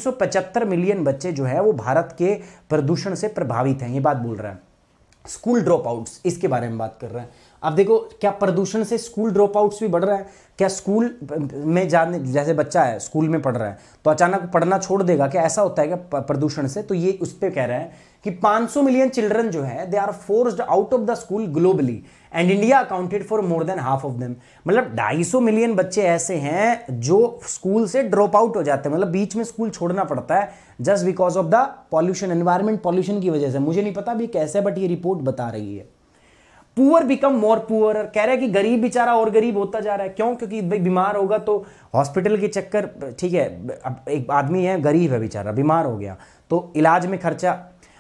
मिलियन बच्चे जो है वो भारत के प्रदूषण से प्रभावित हैं ये बात बोल रहा है स्कूल ड्रॉप आउट्स इसके बारे में बात कर रहे हैं अब देखो क्या प्रदूषण से स्कूल ड्रॉप आउट्स भी बढ़ रहा है क्या स्कूल में जाने जैसे बच्चा है स्कूल में पढ़ रहा है तो अचानक पढ़ना छोड़ देगा क्या ऐसा होता है क्या प्रदूषण से तो ये उस पर कह रहे हैं कि 500 मिलियन चिल्ड्रन जो है they are forced out of the school globally and India accounted for more than half of them मतलब 250 मिलियन बच्चे ऐसे हैं जो स्कूल से ड्रॉप आउट हो जाते हैं मतलब बीच में स्कूल छोड़ना पड़ता है just because of the pollution environment pollution की वजह से मुझे नहीं पता भी कैसे बट ये रिपोर्ट बता रही है पुअर बिकम मोर पुअर कह रहे हैं कि गरीब बेचारा और गरीब होता जा रहा है क्यों क्योंकि भाई बीमार होगा तो हॉस्पिटल के चक्कर ठीक है अब एक आदमी है गरीब है बेचारा बीमार हो गया तो इलाज में खर्चा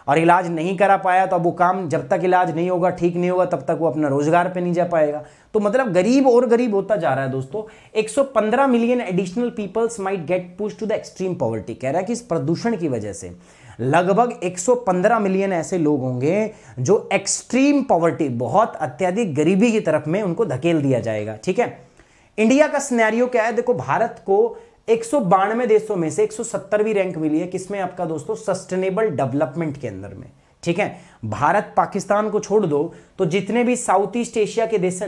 और इलाज नहीं करा पाया तो अब वो काम जब तक इलाज नहीं होगा ठीक नहीं होगा तब तक वो अपना रोजगार पे नहीं जा पाएगा तो मतलब गरीब और गरीब होता जा रहा है दोस्तों 115 million additional peoples might get push to the extreme poverty कह रहा है कि इस प्रदूषण की वजह से लगभग 115 मिलियन ऐसे लोग होंगे जो एक्सट्रीम पॉवर्टी बहुत अत्यधिक गरीबी की तरफ में उनको धकेल दिया जाएगा ठीक है इंडिया का स्नैरियो क्या है देखो भारत को एक देशों में से 170वीं रैंक मिली है किसमें आपका दोस्तों सस्टेनेबल डेवलपमेंट के अंदर में ठीक है भारत पाकिस्तान को छोड़ दो तो जितने भी साउथ ईस्ट एशिया के देश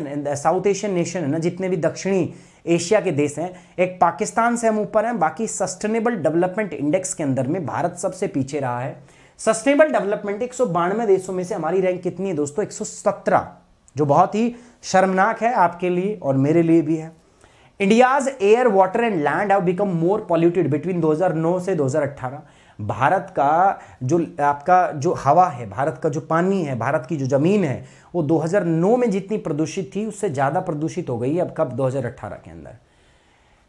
साउथ एशियन नेशन है ना जितने भी दक्षिणी एशिया के देश हैं एक पाकिस्तान से हम ऊपर हैं बाकी सस्टेनेबल डेवलपमेंट इंडेक्स के अंदर में भारत सबसे पीछे रहा है सस्टेनेबल डेवलपमेंट एक देशों में से हमारी रैंक कितनी है दोस्तों एक जो बहुत ही शर्मनाक है आपके लिए और मेरे लिए भी है India's air water and land have become more polluted between 2009 से 2018 भारत का जो आपका जो हवा है भारत का जो पानी है भारत की जो ज़मीन है वो 2009 में जितनी प्रदूषित थी उससे ज़्यादा प्रदूषित हो गई है अब कब 2018 के अंदर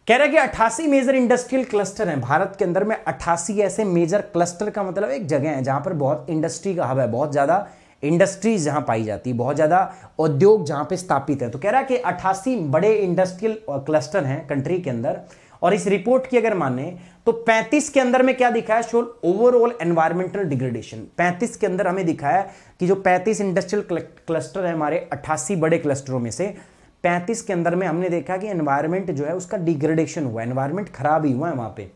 कह रहे कि अट्ठासी मेजर इंडस्ट्रियल क्लस्टर हैं भारत के अंदर में अट्ठासी ऐसे मेजर क्लस्टर का मतलब एक जगह है जहां पर बहुत इंडस्ट्री का हब है बहुत ज़्यादा इंडस्ट्रीज जहां पाई जाती है बहुत ज़्यादा उद्योग जहां पे स्थापित है तो कह रहा है कि अट्ठासी बड़े इंडस्ट्रियल क्लस्टर हैं कंट्री के अंदर और इस रिपोर्ट की अगर माने तो 35 के अंदर में क्या दिखाया शोल ओवरऑल एनवायरमेंटल डिग्रेडेशन 35 के अंदर हमें दिखाया कि जो 35 इंडस्ट्रियल क्लस्टर है हमारे 88 बड़े क्लस्टरों में से 35 के अंदर में हमने देखा कि एनवायरमेंट जो है उसका डिग्रेडेशन हुआ एनवायरमेंट खराब ही हुआ है वहां पे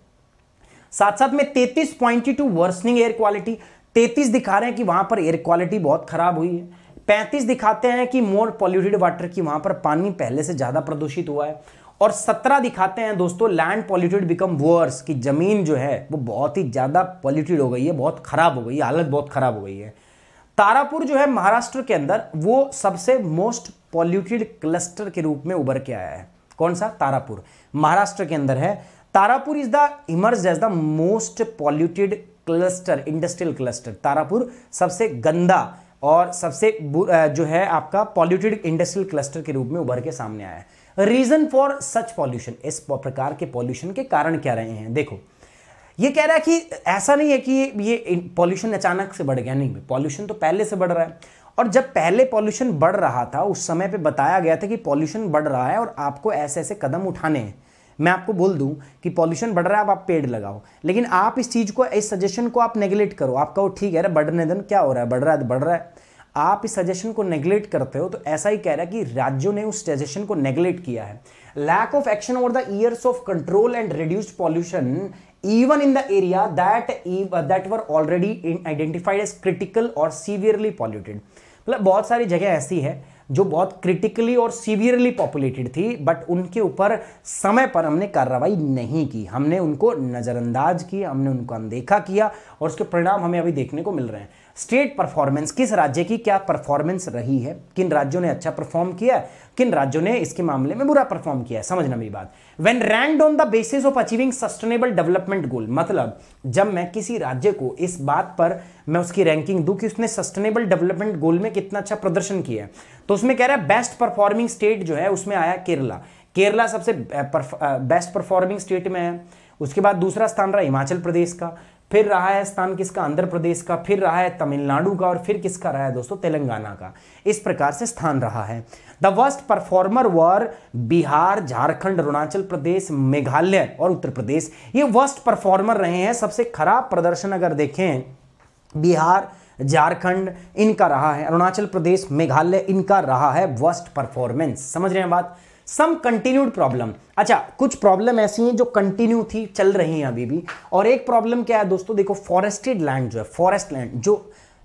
साथ साथ में 33.2 वर्सनिंग एयर क्वालिटी तैतीस दिखा रहे हैं कि वहाँ पर एयर क्वालिटी बहुत ख़राब हुई है पैंतीस दिखाते हैं कि मोर पॉल्यूटेड वाटर की वहाँ पर पानी पहले से ज़्यादा प्रदूषित हुआ है और सत्रह दिखाते हैं दोस्तों लैंड पॉल्यूटेड बिकम वर्स कि ज़मीन जो है वो बहुत ही ज़्यादा पॉल्यूटेड हो गई है बहुत ख़राब हो गई है हालत बहुत ख़राब हो गई है तारापुर जो है महाराष्ट्र के अंदर वो सबसे मोस्ट पॉल्यूटेड क्लस्टर के रूप में उभर के आया है कौन सा तारापुर महाराष्ट्र के अंदर है Tarapur is the emerge as the most polluted cluster industrial cluster Tarapur सबसे गंदा और सबसे जो है आपका पॉल्यूटेड इंडस्ट्रियल क्लस्टर के रूप में उभर के सामने आया है रीजन फॉर सच पॉल्यूशन इस प्रकार के पॉल्यूशन के कारण क्या रहे हैं देखो ये कह रहा है कि ऐसा नहीं है कि ये पॉल्यूशन अचानक से बढ़ गया नहीं पॉल्यूशन तो पहले से बढ़ रहा है और जब पहले पॉल्यूशन बढ़ रहा था उस समय पे बताया गया था कि पॉल्यूशन बढ़ रहा है और आपको ऐसे ऐसे कदम उठाने हैं मैं आपको बोल दूं कि पॉल्यूशन बढ़ रहा है अब आप पेड़ लगाओ लेकिन आप इस चीज़ को इस सजेशन को आप नेगलेक्ट करो आप कहो ठीक है अरे बढ़ने दिन क्या हो रहा है बढ़ रहा है तो बढ़ रहा है आप इस सजेशन को नेगलेक्ट करते हो तो ऐसा ही कह रहा है कि राज्यों ने उस सजेशन को नेगलेक्ट किया है lack of action over the years of control and reduce pollution even in the area that that were already identified as critical और सीवियरली पॉल्यूटेड मतलब बहुत सारी जगह ऐसी है जो बहुत क्रिटिकली और सीवियरली पॉपुलेटेड थी बट उनके ऊपर समय पर हमने कार्रवाई नहीं की हमने उनको नज़रअंदाज किया हमने उनको अनदेखा किया और उसके परिणाम हमें अभी देखने को मिल रहे हैं स्टेट परफॉर्मेंस किस राज्य की क्या परफॉर्मेंस रही है किन राज्यों ने अच्छा परफॉर्म किया किन राज्यों ने इसके मामले में बुरा परफॉर्म किया है समझना मेरी बात when ranked on the basis of achieving sustainable development goal मतलब जब मैं किसी राज्य को इस बात पर मैं उसकी रैंकिंग दू कि उसने सस्टेनेबल डेवलपमेंट गोल में कितना अच्छा प्रदर्शन किया है तो उसमें कह रहा है बेस्ट परफॉर्मिंग स्टेट जो है उसमें आया केरला केरला सबसे बेस्ट परफॉर्मिंग स्टेट में है उसके बाद दूसरा स्थान रहा हिमाचल प्रदेश का फिर रहा है स्थान किसका आंध्र प्रदेश का फिर रहा है तमिलनाडु का और फिर किसका रहा है दोस्तों तेलंगाना का इस प्रकार से स्थान रहा है the worst performer were Bihar Jharkhand Arunachal Pradesh Meghalaya और उत्तर प्रदेश ये वर्स्ट परफॉर्मर रहे हैं सबसे खराब प्रदर्शन अगर देखें बिहार झारखंड इनका रहा है अरुणाचल प्रदेश मेघालय इनका रहा है वर्स्ट परफॉर्मेंस समझ रहे हैं बात सम कंटिन्यूड प्रॉब्लम अच्छा कुछ प्रॉब्लम ऐसी हैं जो कंटिन्यू थी चल रही हैं अभी भी और एक प्रॉब्लम क्या है दोस्तों देखो फॉरेस्टेड लैंड जो है फॉरेस्ट लैंड जो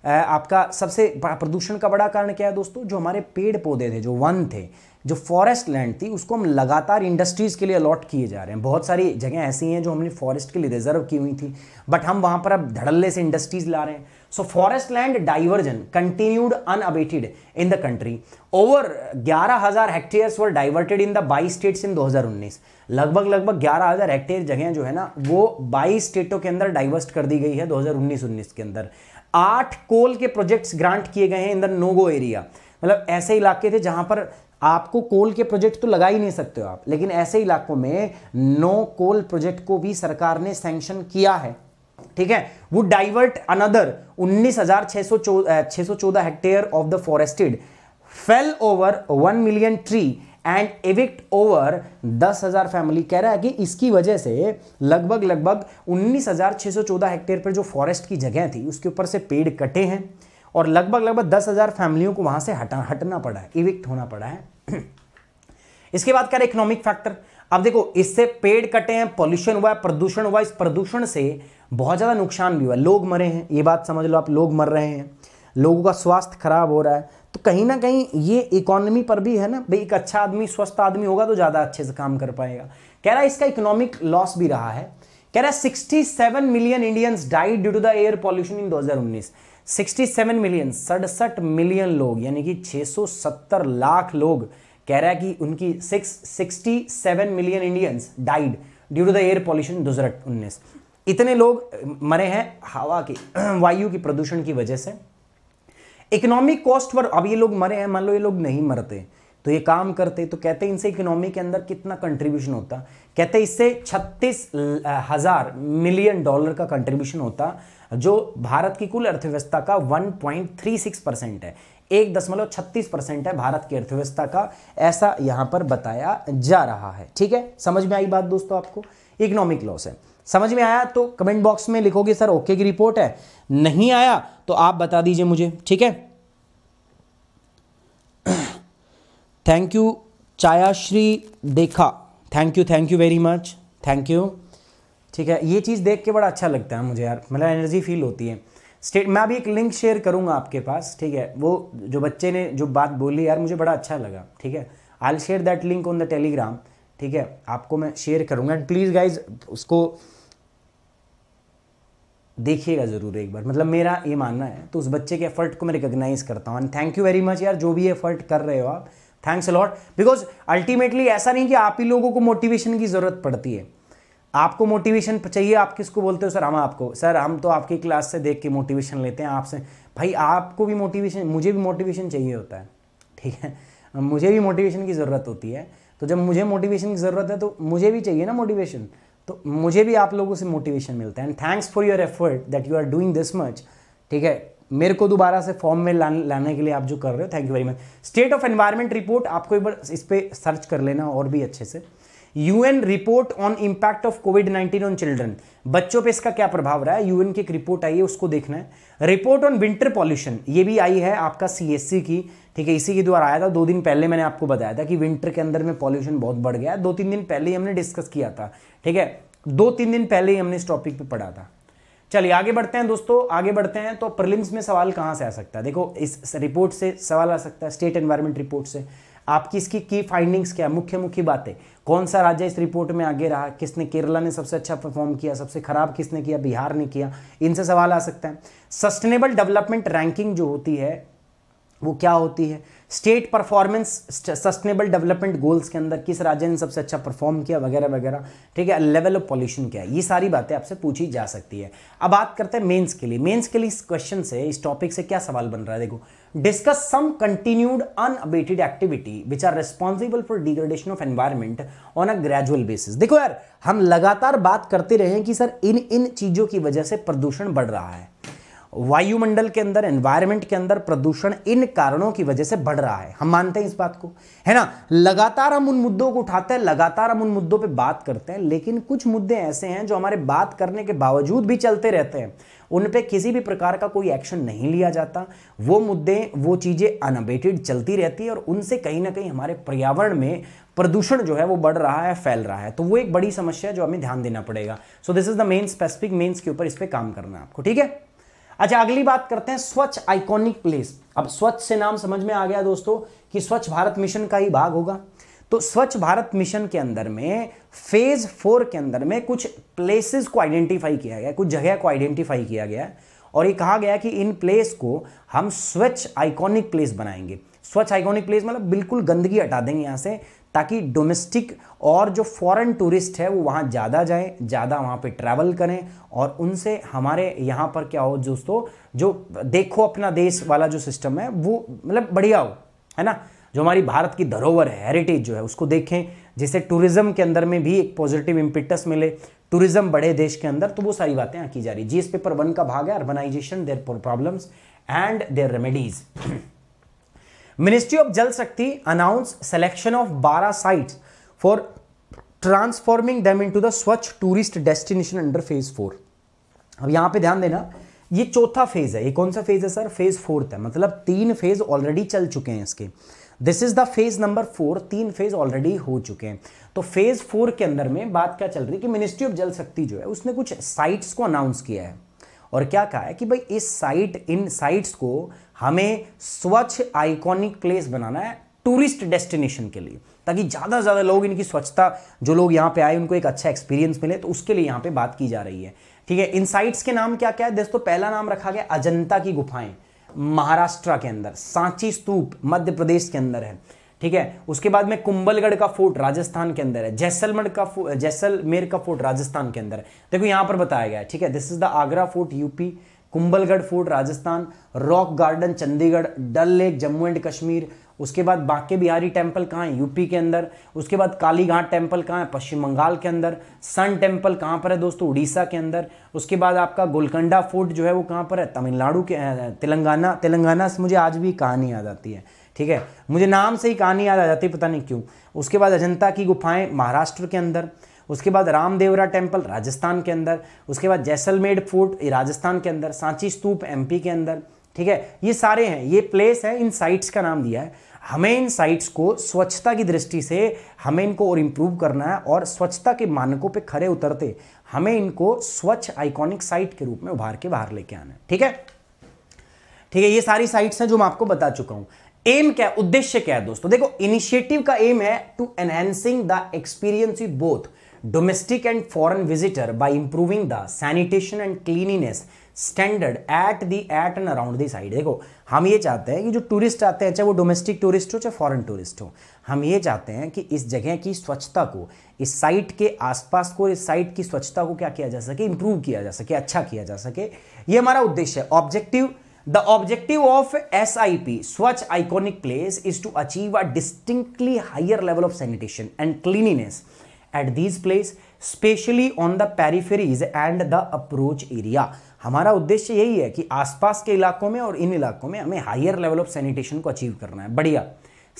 आपका सबसे प्रदूषण का बड़ा कारण क्या है दोस्तों जो हमारे पेड़ पौधे थे जो वन थे जो फॉरेस्ट लैंड थी उसको हम लगातार इंडस्ट्रीज़ के लिए अलॉट किए जा रहे हैं बहुत सारी जगह ऐसी हैं जो हमने फॉरेस्ट के लिए रिजर्व की हुई थी बट हम वहाँ पर अब धड़ल्ले से इंडस्ट्रीज़ ला रहे हैं So forest land diversion continued unabated in the country. Over 11,000 hectares were diverted in the by states in 2019. लगभग लगभग 11,000 हेक्टेयर जगह जो है ना वो बाईस स्टेटों के अंदर डाइवर्स्ट कर दी गई है 2019-19 के अंदर. आठ कोल के प्रोजेक्ट्स ग्रांट किए गए हैं इन द नोगो एरिया मतलब ऐसे इलाके थे जहां पर आपको कोल के प्रोजेक्ट तो लगा ही नहीं सकते हो आप लेकिन ऐसे इलाकों में नो कोल प्रोजेक्ट को भी सरकार ने सैंक्शन किया है ठीक है वुड डाइवर्ट अनदर उन्नीस हजार छह सौ चौदह hectare of the forested fell over one million tree and evict over दस हजार फैमिली कह रहा है कि इसकी वजह से लगभग लगभग उन्नीस हजार छह सौ चौदह हेक्टेयर पर जो फॉरेस्ट की जगह थी उसके ऊपर से पेड़ कटे हैं और लगभग लगभग दस हजार फैमिलियों को वहां से हटा हटना पड़ा है इविक्ट होना पड़ा है इसके बाद क्या इकोनॉमिक फैक्टर अब देखो इससे पेड़ कटे हैं पॉल्यूशन हुआ है प्रदूषण हुआ इस प्रदूषण से बहुत ज़्यादा नुकसान भी हुआ लोग मरे हैं ये बात समझ लो आप लोग मर रहे हैं लोगों का स्वास्थ्य खराब हो रहा है तो कहीं ना कहीं ये इकोनॉमी पर भी है ना भाई एक अच्छा आदमी स्वस्थ आदमी होगा तो ज़्यादा अच्छे से काम कर पाएगा कह रहा है इसका इकोनॉमिक लॉस भी रहा है कह रहा है sixty seven million Indians died due to the air pollution in दो हजार उन्नीस सिक्सटी सेवन मिलियन सड़सठ मिलियन लोग यानी कि सौ सत्तर लाख लोग कह रहा है कि उनकी six sixty seven million Indians died due to the air pollution दो हज़ार उन्नीस इतने लोग मरे हैं हवा के वायु के प्रदूषण की वजह से इकोनॉमिक कॉस्ट पर अब ये लोग मरे हैं मान लो ये लोग नहीं मरते तो ये काम करते तो कहते इनसे इकोनॉमी के अंदर कितना कंट्रीब्यूशन होता कहते इससे छत्तीस हजार मिलियन डॉलर का कंट्रीब्यूशन होता जो भारत की कुल अर्थव्यवस्था का 1.36 परसेंट है एक दशमलव छत्तीस परसेंट है भारत की अर्थव्यवस्था का ऐसा यहां पर बताया जा रहा है ठीक है समझ में आई बात दोस्तों आपको इकोनॉमिक लॉस है समझ में आया तो कमेंट बॉक्स में लिखोगे सर ओके की रिपोर्ट है नहीं आया तो आप बता दीजिए मुझे ठीक है थैंक यू चायाश्री देखा thank you thank you very much thank you ठीक है ये चीज़ देख के बड़ा अच्छा लगता है मुझे यार मतलब एनर्जी फील होती है स्टेट मैं अभी एक लिंक शेयर करूंगा आपके पास ठीक है वो जो बच्चे ने जो बात बोली यार मुझे बड़ा अच्छा लगा ठीक है I'll share that link on the Telegram ठीक है आपको मैं शेयर करूंगा एंड प्लीज़ गाइज उसको देखिएगा ज़रूर एक बार मतलब मेरा ये मानना है तो उस बच्चे के एफर्ट को मैं रिकोगनाइज करता हूँ and thank you very much यार जो भी एफर्ट कर रहे हो आप थैंक्स अलॉट बिकॉज अल्टीमेटली ऐसा नहीं कि आप ही लोगों को मोटिवेशन की ज़रूरत पड़ती है आपको मोटिवेशन चाहिए आप किसको बोलते हो सर हम आपको सर हम तो आपकी क्लास से देख के मोटिवेशन लेते हैं आपसे भाई आपको भी मोटिवेशन मुझे भी मोटिवेशन चाहिए होता है ठीक है मुझे भी मोटिवेशन की ज़रूरत होती है तो जब मुझे मोटिवेशन की ज़रूरत है तो मुझे भी चाहिए ना मोटिवेशन तो मुझे भी आप लोगों से मोटिवेशन मिलता है and thanks for your effort that you are doing this much ठीक है मेरे को दोबारा से फॉर्म में लान, लाने के लिए आप जो कर रहे हो thank you very much state of environment report आपको एक बार इस पर सर्च कर लेना और भी अच्छे से UN report on impact of COVID 19 on children बच्चों पे इसका क्या प्रभाव रहा है यूएन की एक रिपोर्ट आई है उसको देखना है रिपोर्ट ऑन विंटर पॉल्यूशन ये भी आई है आपका सीएससी की ठीक है इसी के द्वारा आया था दो दिन पहले मैंने आपको बताया था कि विंटर के अंदर में पॉल्यूशन बहुत बढ़ गया है दो तीन दिन पहले ही हमने डिस्कस किया था ठीक है दो तीन दिन पहले ही हमने इस टॉपिक पे पढ़ा था चलिए आगे बढ़ते हैं दोस्तों आगे बढ़ते हैं तो प्रिलिम्स में सवाल कहाँ से आ सकता है देखो इस रिपोर्ट से सवाल आ सकता है स्टेट एनवायरमेंट रिपोर्ट से आपकी इसकी की फाइंडिंग्स क्या है मुख्य मुख्य बातें कौन सा राज्य इस रिपोर्ट में आगे रहा किसने केरला ने सबसे अच्छा परफॉर्म किया सबसे खराब किसने किया बिहार ने किया इनसे सवाल आ सकता है सस्टेनेबल डेवलपमेंट रैंकिंग जो होती है वो क्या होती है state performance sustainable development goals के अंदर किस राज्य ने सबसे अच्छा परफॉर्म किया वगैरह वगैरह ठीक है लेवल ऑफ पॉल्यूशन क्या है ये सारी बातें आपसे पूछी जा सकती है अब बात करते हैं मेंस के लिए मेंस के लिए इस क्वेश्चन से इस टॉपिक से क्या सवाल बन रहा है देखो discuss some continued unabated activity which are responsible for degradation of environment on a gradual basis देखो यार हम लगातार बात करते रहे कि सर इन इन चीज़ों की वजह से प्रदूषण बढ़ रहा है वायुमंडल के अंदर एनवायरमेंट के अंदर प्रदूषण इन कारणों की वजह से बढ़ रहा है हम मानते हैं इस बात को है ना लगातार हम उन मुद्दों को उठाते हैं लगातार हम उन मुद्दों पे बात करते हैं लेकिन कुछ मुद्दे ऐसे हैं जो हमारे बात करने के बावजूद भी चलते रहते हैं उन पर किसी भी प्रकार का कोई एक्शन नहीं लिया जाता वो मुद्दे वो चीज़ें अनबेटेड चलती रहती है और उनसे कहीं ना कहीं हमारे पर्यावरण में प्रदूषण जो है वो बढ़ रहा है फैल रहा है तो वो एक बड़ी समस्या है जो हमें ध्यान देना पड़ेगा so this is the main specific mains के ऊपर इस पर काम करना है आपको ठीक है अच्छा अगली बात करते हैं स्वच्छ आइकॉनिक प्लेस अब स्वच्छ से नाम समझ में आ गया दोस्तों कि स्वच्छ भारत मिशन का ही भाग होगा तो स्वच्छ भारत मिशन के अंदर में फेज फोर के अंदर में कुछ प्लेसेस को आइडेंटिफाई किया गया कुछ जगह को आइडेंटिफाई किया गया और ये कहा गया कि इन प्लेस को हम स्वच्छ आइकॉनिक प्लेस बनाएंगे स्वच्छ आइकॉनिक प्लेस मतलब बिल्कुल गंदगी हटा देंगे यहाँ से ताकि डोमेस्टिक और जो फॉरेन टूरिस्ट है वो वहाँ ज़्यादा जाए ज़्यादा वहाँ पे ट्रैवल करें और उनसे हमारे यहाँ पर क्या हो दोस्तों जो देखो अपना देश वाला जो सिस्टम है वो मतलब बढ़िया हो है ना जो हमारी भारत की धरोहर है हेरिटेज जो है उसको देखें जिसे टूरिज्म के अंदर में भी एक पॉजिटिव इम्पिटस मिले टूरिज्म बढ़े देश के अंदर तो वो सारी बातें यहाँ की जा रही जी पेपर वन का भाग है urbanisation their problems and their remedies ministry of Jal Shakti announce selection of बारह sites for transforming them into the Swachh tourist destination under phase four अब यहाँ पे ध्यान देना ये चौथा फेज है ये कौन सा फेज है सर फेज फोर्थ है मतलब तीन फेज ऑलरेडी चल चुके हैं इसके this is the phase number four तीन फेज ऑलरेडी हो चुके हैं तो फेज फोर के अंदर में बात क्या चल रही है कि मिनिस्ट्री ऑफ जल शक्ति जो है उसने कुछ साइट्स को अनाउंस किया है और क्या कहा है कि भाई इस साइट इन साइट्स को हमें स्वच्छ आइकॉनिक प्लेस बनाना है टूरिस्ट डेस्टिनेशन के लिए ताकि ज़्यादा से ज़्यादा लोग इनकी स्वच्छता जो लोग यहां पे आए उनको एक अच्छा एक्सपीरियंस मिले तो उसके लिए यहां पे बात की जा रही है ठीक है इन साइट्स के नाम क्या क्या है दोस्तों पहला नाम रखा गया अजंता की गुफाएं महाराष्ट्र के अंदर सांची स्तूप मध्य प्रदेश के अंदर है ठीक है उसके बाद में कुंभलगढ़ का फोर्ट राजस्थान के अंदर है जैसलमढ़ का जैसलमेर का फोर्ट राजस्थान के अंदर है देखो यहां पर बताया गया है ठीक है this is the Agra Fort UP Kumbhalgarh Fort Rajasthan Rock Garden Chandigarh Dal Lake Jammu and Kashmir उसके बाद बांके बिहारी टेम्पल कहाँ है यूपी के अंदर उसके बाद कालीघाट टेम्पल कहाँ है पश्चिम बंगाल के अंदर सन टेम्पल कहाँ पर है दोस्तों उड़ीसा के अंदर उसके बाद आपका गोलकंडा फोर्ट जो है वो कहाँ पर है तमिलनाडु के तेलंगाना तेलंगाना से मुझे आज भी कहानी याद आती है ठीक है मुझे नाम से ही कहानी याद आ जाती है पता नहीं क्यों उसके बाद अजंता की गुफाएं महाराष्ट्र के अंदर उसके बाद रामदेवरा टेम्पल राजस्थान के अंदर उसके बाद जैसलमेर फोर्ट राजस्थान के अंदर सांची स्तूप एमपी के अंदर ठीक है ये सारे हैं ये प्लेस है इन साइट्स का नाम दिया है हमें इन साइट्स को स्वच्छता की दृष्टि से हमें इनको और इम्प्रूव करना है और स्वच्छता के मानकों पे खड़े उतरते हमें इनको स्वच्छ आइकॉनिक साइट के रूप में उभार के बाहर लेके आना है ठीक है ठीक है ये सारी साइट्स हैं जो मैं आपको बता चुका हूं एम क्या उद्देश्य क्या है दोस्तों देखो इनिशिएटिव का एम है to enhancing the experience both domestic and foreign visitor by improving the sanitation and cleanliness standard at the at and around the side देखो हम ये चाहते हैं कि जो टूरिस्ट आते हैं चाहे वो डोमेस्टिक टूरिस्ट हो चाहे फॉरेन टूरिस्ट हो हम ये चाहते हैं कि इस जगह की स्वच्छता को इस साइट के आसपास को इस साइट की स्वच्छता को क्या किया जा सके इंप्रूव किया जा सके अच्छा किया जा सके ये हमारा उद्देश्य है objective the objective of S I P Swachh iconic place is to achieve a distinctly higher level of sanitation and cleanliness at these place specially on the peripheries and the approach area हमारा उद्देश्य यही है कि आसपास के इलाकों में और इन इलाकों में हमें हायर लेवल ऑफ सैनिटेशन को अचीव करना है बढ़िया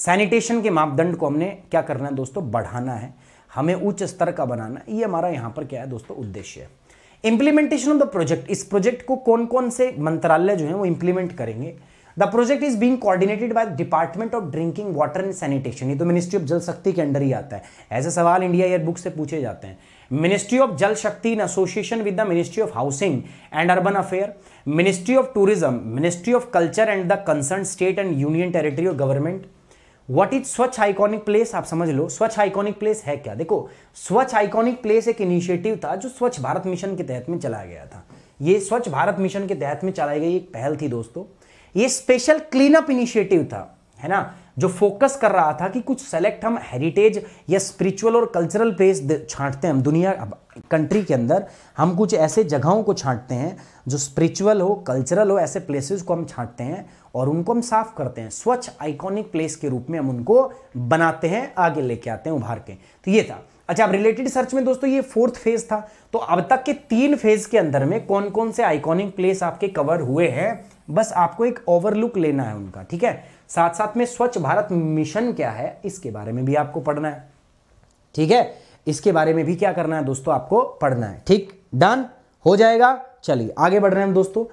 सैनिटेशन के मापदंड को हमने क्या करना है दोस्तों बढ़ाना है हमें उच्च स्तर का बनाना ये हमारा यहाँ पर क्या है दोस्तों उद्देश्य है इंप्लीमेंटेशन ऑफ द प्रोजेक्ट इस प्रोजेक्ट को कौन कौन से मंत्रालय जो है वो इंप्लीमेंट करेंगे the project is being coordinated by department of drinking water and sanitation ये तो मिनिस्ट्री ऑफ जल शक्ति के अंडर ही आता है ऐसे सवाल इंडिया एयर बुक से पूछे जाते हैं ministry of Jal Shakti in association with the ministry of housing and urban affair ministry of tourism ministry of culture and the concern state and union territory of government what is Swachh iconic place आप समझ लो स्वच्छ iconic place है क्या देखो स्वच्छ iconic place एक initiative था जो स्वच्छ भारत मिशन के तहत में चलाया गया था ये स्वच्छ भारत मिशन के तहत में चलाई गई एक पहल थी दोस्तों ये स्पेशल क्लीनअप इनिशिएटिव था है ना जो फोकस कर रहा था कि कुछ सेलेक्ट हम हेरिटेज या स्पिरिचुअल और कल्चरल प्लेस छांटते हैं हम दुनिया कंट्री के अंदर हम कुछ ऐसे जगहों को छांटते हैं जो स्पिरिचुअल हो कल्चरल हो ऐसे प्लेसेस को हम छांटते हैं और उनको हम साफ करते हैं स्वच्छ आइकॉनिक प्लेस के रूप में हम उनको बनाते हैं आगे लेके आते हैं उभार के तो ये था अच्छा अब रिलेटेड सर्च में दोस्तों ये फोर्थ फेज था तो अब तक के तीन फेज के अंदर में कौन कौन से आइकॉनिक प्लेस आपके कवर हुए हैं बस आपको एक ओवरलुक लेना है उनका ठीक है साथ साथ में स्वच्छ भारत मिशन क्या है इसके बारे में भी आपको पढ़ना है ठीक है इसके बारे में भी क्या करना है दोस्तों आपको पढ़ना है ठीक डन हो जाएगा चलिए आगे बढ़ रहे हैं दोस्तों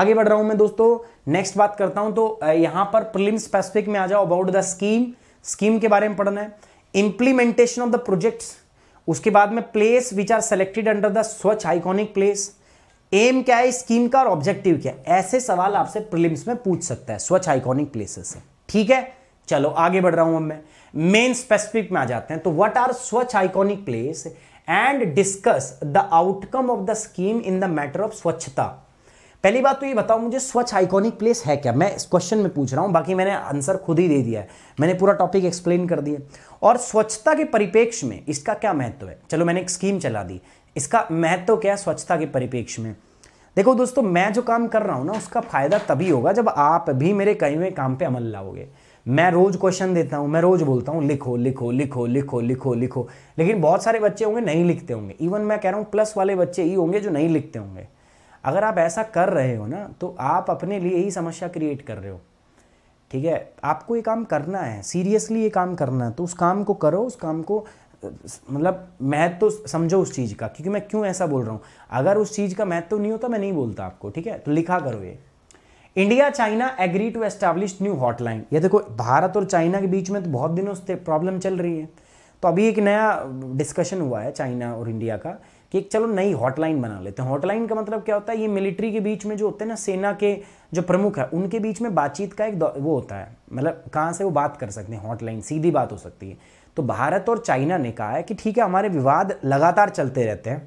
आगे बढ़ रहा हूं मैं दोस्तों नेक्स्ट बात करता हूं तो यहां पर प्रिलिम स्पेसिफिक में आ जाओ अबाउट द स्कीम स्कीम के बारे में पढ़ना है इंप्लीमेंटेशन ऑफ द प्रोजेक्ट्स उसके बाद में place which are selected under the Swachh iconic place aim क्या है स्कीम का और ऑब्जेक्टिव क्या है ऐसे सवाल आपसे प्रिलिम्स में पूछ सकता है स्वच्छ आइकॉनिक प्लेसेस से ठीक है चलो आगे बढ़ रहा हूं अब मैं मेन स्पेसिफिक में आ जाते हैं तो what are Swachh iconic place and discuss the outcome of the scheme in the matter of swachhta पहली बात तो ये बताओ मुझे स्वच्छ आइकॉनिक प्लेस है क्या मैं इस क्वेश्चन में पूछ रहा हूं बाकी मैंने आंसर खुद ही दे दिया है मैंने पूरा टॉपिक एक्सप्लेन कर दिया और स्वच्छता के परिपेक्ष में इसका क्या महत्व है चलो मैंने एक स्कीम चला दी इसका महत्व तो क्या है स्वच्छता के परिप्रेक्ष्य में देखो दोस्तों मैं जो काम कर रहा हूँ ना उसका फ़ायदा तभी होगा जब आप भी मेरे कई हुए काम पे अमल लाओगे मैं रोज़ क्वेश्चन देता हूँ मैं रोज़ बोलता हूँ लिखो लिखो लिखो लिखो लिखो लिखो लेकिन बहुत सारे बच्चे होंगे नहीं लिखते होंगे इवन मैं कह रहा हूँ प्लस वाले बच्चे ही होंगे जो नहीं लिखते होंगे अगर आप ऐसा कर रहे हो ना तो आप अपने लिए ही समस्या क्रिएट कर रहे हो ठीक है आपको ये काम करना है सीरियसली ये काम करना है तो उस काम को करो उस काम को मतलब महत्व तो समझो उस चीज़ का क्योंकि मैं क्यों ऐसा बोल रहा हूँ अगर उस चीज़ का महत्व तो नहीं होता मैं नहीं बोलता आपको ठीक है तो लिखा करो ये India China agree to establish new hotline ये देखो भारत और चाइना के बीच में तो बहुत दिनों से प्रॉब्लम चल रही है तो अभी एक नया डिस्कशन हुआ है चाइना और इंडिया का कि एक चलो नई हॉटलाइन बना लेते हैं हॉटलाइन का मतलब क्या होता है ये मिलिट्री के बीच में जो होते हैं ना सेना के जो प्रमुख है उनके बीच में बातचीत का एक वो होता है मतलब कहाँ से वो बात कर सकते हैं हॉटलाइन सीधी बात हो सकती है तो भारत और चाइना ने कहा है कि ठीक है हमारे विवाद लगातार चलते रहते हैं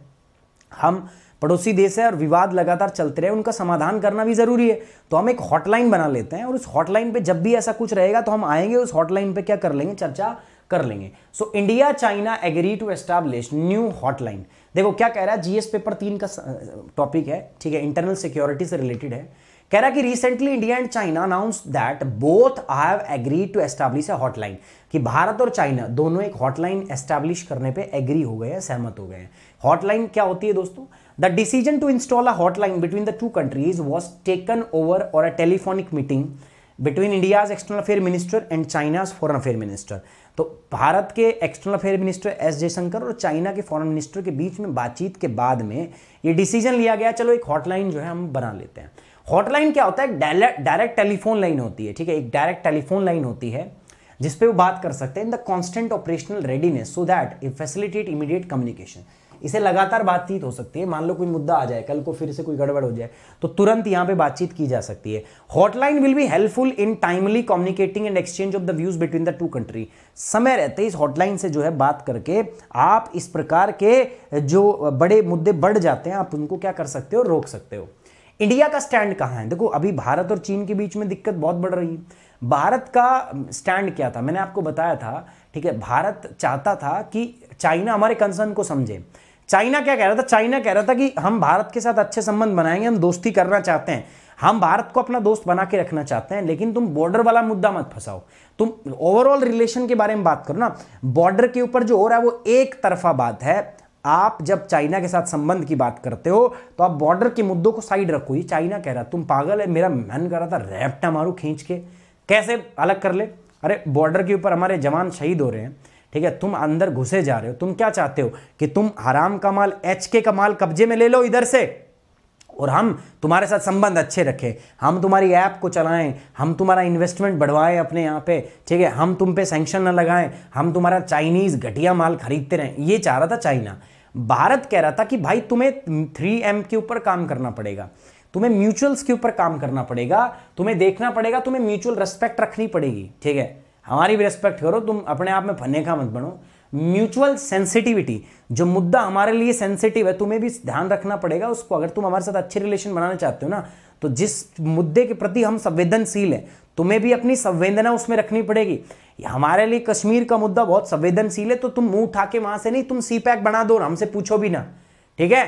हम पड़ोसी देश है और विवाद लगातार चलते रहे उनका समाधान करना भी ज़रूरी है तो हम एक हॉटलाइन बना लेते हैं और उस हॉटलाइन पे जब भी ऐसा कुछ रहेगा तो हम आएंगे उस हॉटलाइन पे क्या कर लेंगे चर्चा कर लेंगे so India China agree to establish new hotline देखो क्या कह रहा है जीएस पेपर तीन का टॉपिक है ठीक है इंटरनल सिक्योरिटी से रिलेटेड है कह रहा कि recently India and China announce that both I have agreed to establish a hotline कि भारत और चाइना दोनों एक हॉटलाइन एस्टैब्लिश करने पे एग्री हो गए हैं सहमत हो गए हैं हॉटलाइन क्या होती है दोस्तों the decision to install a hotline between the two countries was taken over और a telephonic meeting between India's external affair minister and China's foreign affair minister तो भारत के external affair minister S Jaishankar और China के foreign minister के बीच में बातचीत के बाद में ये डिसीजन लिया गया चलो एक हॉटलाइन जो है हम बना लेते हैं हॉटलाइन क्या होता है डायरेक्ट टेलीफोन लाइन होती है ठीक है एक डायरेक्ट टेलीफोन लाइन होती है जिस पे वो बात कर सकते हैं in the constant operational readiness so that it facilitate immediate communication इसे लगातार बातचीत हो सकती है मान लो कोई मुद्दा आ जाए कल को फिर से कोई गड़बड़ हो जाए तो तुरंत यहाँ पे बातचीत की जा सकती है hotline will be helpful in timely communicating and exchange of the views between the two country समय रहते इस हॉटलाइन से जो है बात करके आप इस प्रकार के जो बड़े मुद्दे बढ़ जाते हैं आप उनको क्या कर सकते हो रोक सकते हो इंडिया का स्टैंड कहाँ है देखो अभी भारत और चीन के बीच में दिक्कत बहुत बढ़ रही है भारत का स्टैंड क्या था मैंने आपको बताया था ठीक है भारत चाहता था कि चाइना हमारे कंसर्न को समझे चाइना क्या कह रहा था चाइना कह रहा था कि हम भारत के साथ अच्छे संबंध बनाएंगे हम दोस्ती करना चाहते हैं हम भारत को अपना दोस्त बना के रखना चाहते हैं लेकिन तुम बॉर्डर वाला मुद्दा मत फंसाओ तुम ओवरऑल रिलेशन के बारे में बात करो ना बॉर्डर के ऊपर जो हो रहा है वो एक तरफा बात है आप जब चाइना के साथ संबंध की बात करते हो तो आप बॉर्डर के मुद्दों को साइड रखो ये चाइना कह रहा तुम पागल है मेरा मन कर रहा था रैपटा मारू खींच के कैसे अलग कर ले अरे बॉर्डर के ऊपर हमारे जवान शहीद हो रहे हैं ठीक है तुम अंदर घुसे जा रहे हो तुम क्या चाहते हो कि तुम हराम का माल एच के का माल कब्जे में ले लो इधर से और हम तुम्हारे साथ संबंध अच्छे रखें हम तुम्हारी ऐप को चलाएं हम तुम्हारा इन्वेस्टमेंट बढ़वाएं अपने यहाँ पे ठीक है हम तुम पे सैंक्शन ना लगाएं हम तुम्हारा चाइनीज़ घटिया माल खरीदते रहें ये चाह रहा था चाइना भारत कह रहा था कि भाई तुम्हें थ्री एम के ऊपर काम करना पड़ेगा तुम्हें म्यूचुअल्स के ऊपर काम करना पड़ेगा तुम्हें देखना पड़ेगा तुम्हें म्यूचुअल रेस्पेक्ट रखनी पड़ेगी ठीक है हमारी भी रेस्पेक्ट करो तुम अपने आप में फने का मत बनो म्यूचुअल सेंसिटिविटी जो मुद्दा हमारे लिए सेंसिटिव है तुम्हें भी ध्यान रखना पड़ेगा उसको अगर तुम हमारे साथ अच्छे रिलेशन बनाना चाहते हो ना तो जिस मुद्दे के प्रति हम संवेदनशील है तुम्हें भी अपनी संवेदना उसमें रखनी पड़ेगी हमारे लिए कश्मीर का मुद्दा बहुत संवेदनशील है तो तुम मुंह उठा के वहां से नहीं तुम सी पैक बना दो हमसे पूछो भी ना ठीक है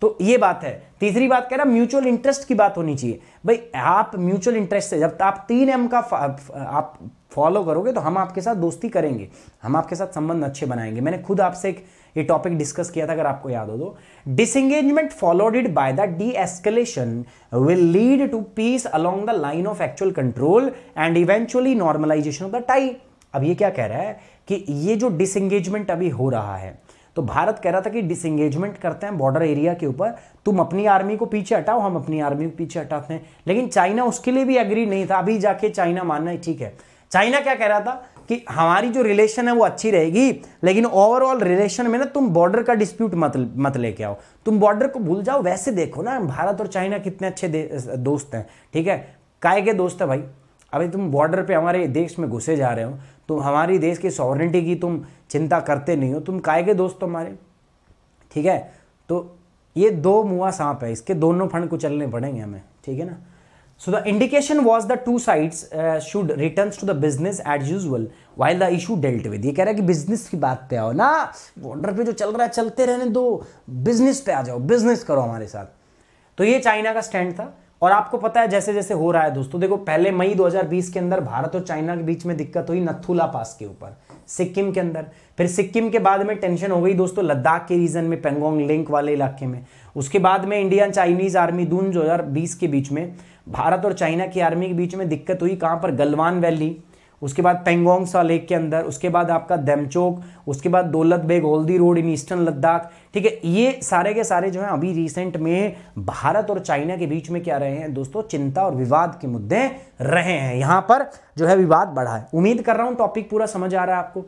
तो ये बात है तीसरी बात कह रहा म्यूचुअल इंटरेस्ट की बात होनी चाहिए भाई आप म्यूचुअल इंटरेस्ट से जब आप तीन एम का आप फॉलो करोगे तो हम आपके साथ दोस्ती करेंगे हम आपके साथ संबंध अच्छे बनाएंगे मैंने खुद आपसे एक ये टॉपिक डिस्कस किया था अगर आपको याद हो तो डिसंगेजमेंट फॉलोड इड by the de-escalation will lead to peace along the line of actual control and eventually normalisation of the tie अब ये क्या कह रहा है कि ये जो डिसंगेजमेंट अभी हो रहा है तो भारत कह रहा था कि डिसंगेजमेंट करते हैं बॉर्डर एरिया के ऊपर तुम अपनी आर्मी को पीछे हटाओ हम अपनी आर्मी को पीछे हटाते हैं लेकिन चाइना उसके लिए भी एग्री नहीं था अभी जाके चाइना मानना है ठीक है चाइना क्या कह रहा था कि हमारी जो रिलेशन है वो अच्छी रहेगी लेकिन ओवरऑल रिलेशन में ना तुम बॉर्डर का डिस्प्यूट मत मत लेके आओ तुम बॉर्डर को भूल जाओ वैसे देखो ना भारत और चाइना कितने अच्छे दोस्त हैं ठीक है काय के दोस्त है भाई अभी तुम बॉर्डर पे हमारे देश में घुसे जा रहे हो तुम तो हमारी देश की सॉवरेंटी की तुम चिंता करते नहीं हो तुम काय के दोस्त हमारे ठीक है तो ये दो मुआ सांप है इसके दोनों फंड कुचलने पड़ेंगे हमें ठीक है ना so the indication was the two sides should return to the business at usual while the issue dealt with ये कह रहा है कि बिजनेस की बात पे आओ ना बॉर्डर पे जो चल रहा है चलते रहने दो बिजनेस पे आ जाओ बिजनेस करो हमारे साथ तो ये चाइना का स्टैंड था और आपको पता है जैसे जैसे हो रहा है दोस्तों देखो पहले मई 2020 के अंदर भारत और चाइना के बीच में दिक्कत हुई नथुला पास के ऊपर सिक्किम के अंदर फिर सिक्किम के बाद में टेंशन हो गई दोस्तों लद्दाख के रीजन में पेंगोंग लिंक वाले इलाके में उसके बाद में इंडियन चाइनीज आर्मी दून दो के बीच में भारत और चाइना की आर्मी के बीच में दिक्कत हुई कहां पर गलवान वैली उसके बाद सा लेक के अंदर उसके बाद आपका दमचोक उसके बाद Daulat Beg Oldi road in eastern Ladakh ठीक है ये सारे के सारे जो हैं अभी रिसेंट में भारत और चाइना के बीच में क्या रहे हैं दोस्तों चिंता और विवाद के मुद्दे रहे हैं यहाँ पर जो है विवाद बढ़ा है उम्मीद कर रहा हूँ टॉपिक पूरा समझ आ रहा है आपको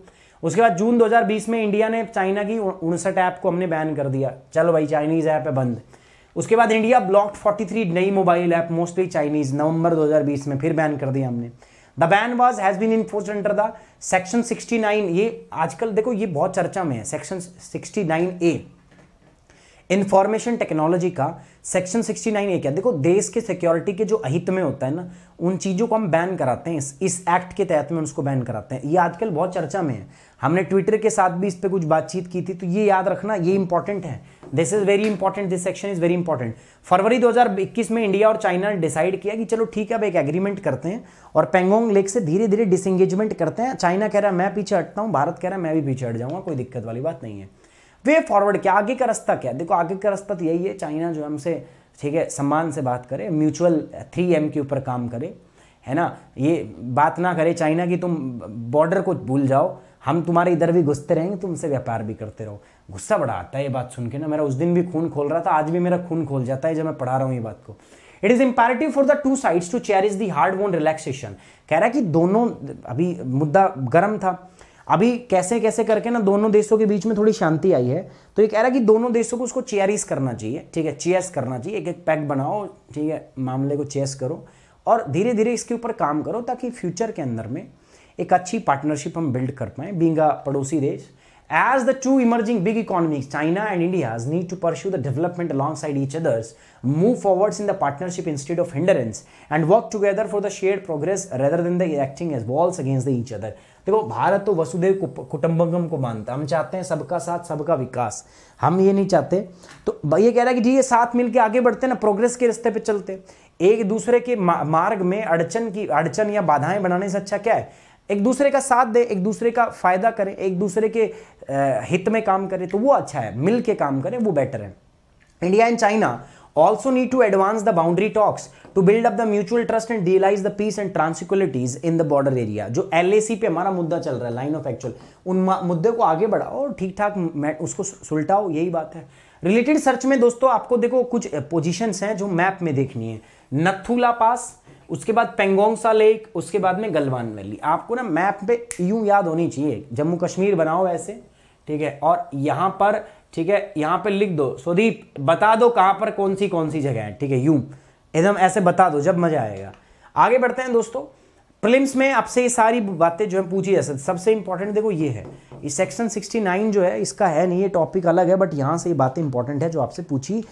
उसके बाद जून 2020 में इंडिया ने चाइना की उनसठ ऐप को हमने बैन कर दिया चलो भाई चाइनीज़ ऐप है बंद उसके बाद इंडिया ब्लॉक्ड 43 नई mobile app mostly Chinese November 2020 में फिर बैन कर दिया हमने the ban was has been enforce under the section 69 ये आजकल देखो ये बहुत चर्चा में है सेक्शन 69 ए इंफॉर्मेशन टेक्नोलॉजी का सेक्शन 69 ए क्या देखो देश के सिक्योरिटी के जो अहित में होता है ना उन चीज़ों को हम बैन कराते हैं इस इस एक्ट के तहत में उसको बैन कराते हैं ये आजकल बहुत चर्चा में है हमने ट्विटर के साथ भी इस पर कुछ बातचीत की थी तो ये याद रखना ये इंपॉर्टेंट है this is very important this section is very important फरवरी 2021 में इंडिया और चाइना ने डिसाइड किया कि चलो ठीक है अब एक एग्रीमेंट करते हैं और पेंगोंग लेक से धीरे धीरे डिसंगेजमेंट करते हैं चाइना कह रहा है मैं पीछे हटता हूँ भारत कह रहा है मैं भी पीछे हट जाऊँगा कोई दिक्कत वाली बात नहीं है वे फॉरवर्ड क्या आगे का रास्ता क्या देखो आगे का रास्ता तो यही है चाइना जो हमसे ठीक है सम्मान से बात करे म्यूचुअल थ्री एम के ऊपर काम करे है ना ये बात ना करे चाइना की तुम बॉर्डर को भूल जाओ हम तुम्हारे इधर भी घुसते रहेंगे तुमसे व्यापार भी करते रहो गुस्सा बड़ा आता है ये बात सुन के ना मेरा उस दिन भी खून खोल रहा था आज भी मेरा खून खोल जाता है जब मैं पढ़ा रहा हूँ ये बात को it is imperative for the two sides to chair is the hard won relaxation कह रहा है कि दोनों अभी मुद्दा गर्म था अभी कैसे कैसे करके ना दोनों देशों के बीच में थोड़ी शांति आई है तो ये कह रहा है कि दोनों देशों को उसको चेयरिस करना चाहिए ठीक है चेयर्स करना चाहिए एक एक पैक बनाओ ठीक है मामले को चेस करो और धीरे धीरे इसके ऊपर काम करो ताकि फ्यूचर के अंदर में एक अच्छी पार्टनरशिप हम बिल्ड कर पाए बींगा पड़ोसी देश as the two emerging big economy China and India need to pursue the development alongside each others move forwards in the partnership instead of hindrance and work together for the share progress rather than the acting as walls against the each other देखो भारत तो वसुदेव कुटुंबकम को मानता है हम चाहते हैं सबका साथ सबका विकास हम ये नहीं चाहते तो ये कह रहा है कि जी ये साथ मिलकर आगे बढ़ते ना प्रोग्रेस के रास्ते पे चलते एक दूसरे के मार्ग में अड़चन की अड़चन या बाधाएं बनाने से अच्छा क्या है एक दूसरे का साथ दे एक दूसरे का फायदा करें एक दूसरे के हित में काम करें तो वो अच्छा है मिल के काम करें वो बेटर है India and China also need to advance the boundary talks to build up the mutual trust and realize the peace and tranquilities in the border area जो एल पे हमारा मुद्दा चल रहा है लाइन ऑफ एक्चुअल उन मुद्दे को आगे बढ़ाओ और ठीक ठाक उसको सुलटाओ यही बात है रिलेटेड सर्च में दोस्तों आपको देखो कुछ पोजिशन हैं जो मैप में देखनी है नथुला पास उसके बाद पेंगोंगसा लेक उसके बाद में गलवान वैली आपको ना मैप पे यूं याद होनी चाहिए जम्मू कश्मीर बनाओ ऐसे ठीक है और यहां पर ठीक है यहां पर लिख दो सुदीप बता दो कहां पर कौन सी कौन सी जगह है ठीक है यू एकदम ऐसे बता दो जब मज़ा आएगा आगे बढ़ते हैं दोस्तों प्रिलिम्स में आपसे ये सारी बातें जो है पूछी जा सकती सबसे इंपॉर्टेंट देखो ये है ये सेक्शन 69 जो है इसका है नहीं ये टॉपिक अलग है बट यहाँ से ये बातें इंपॉर्टेंट है जो आपसे पूछी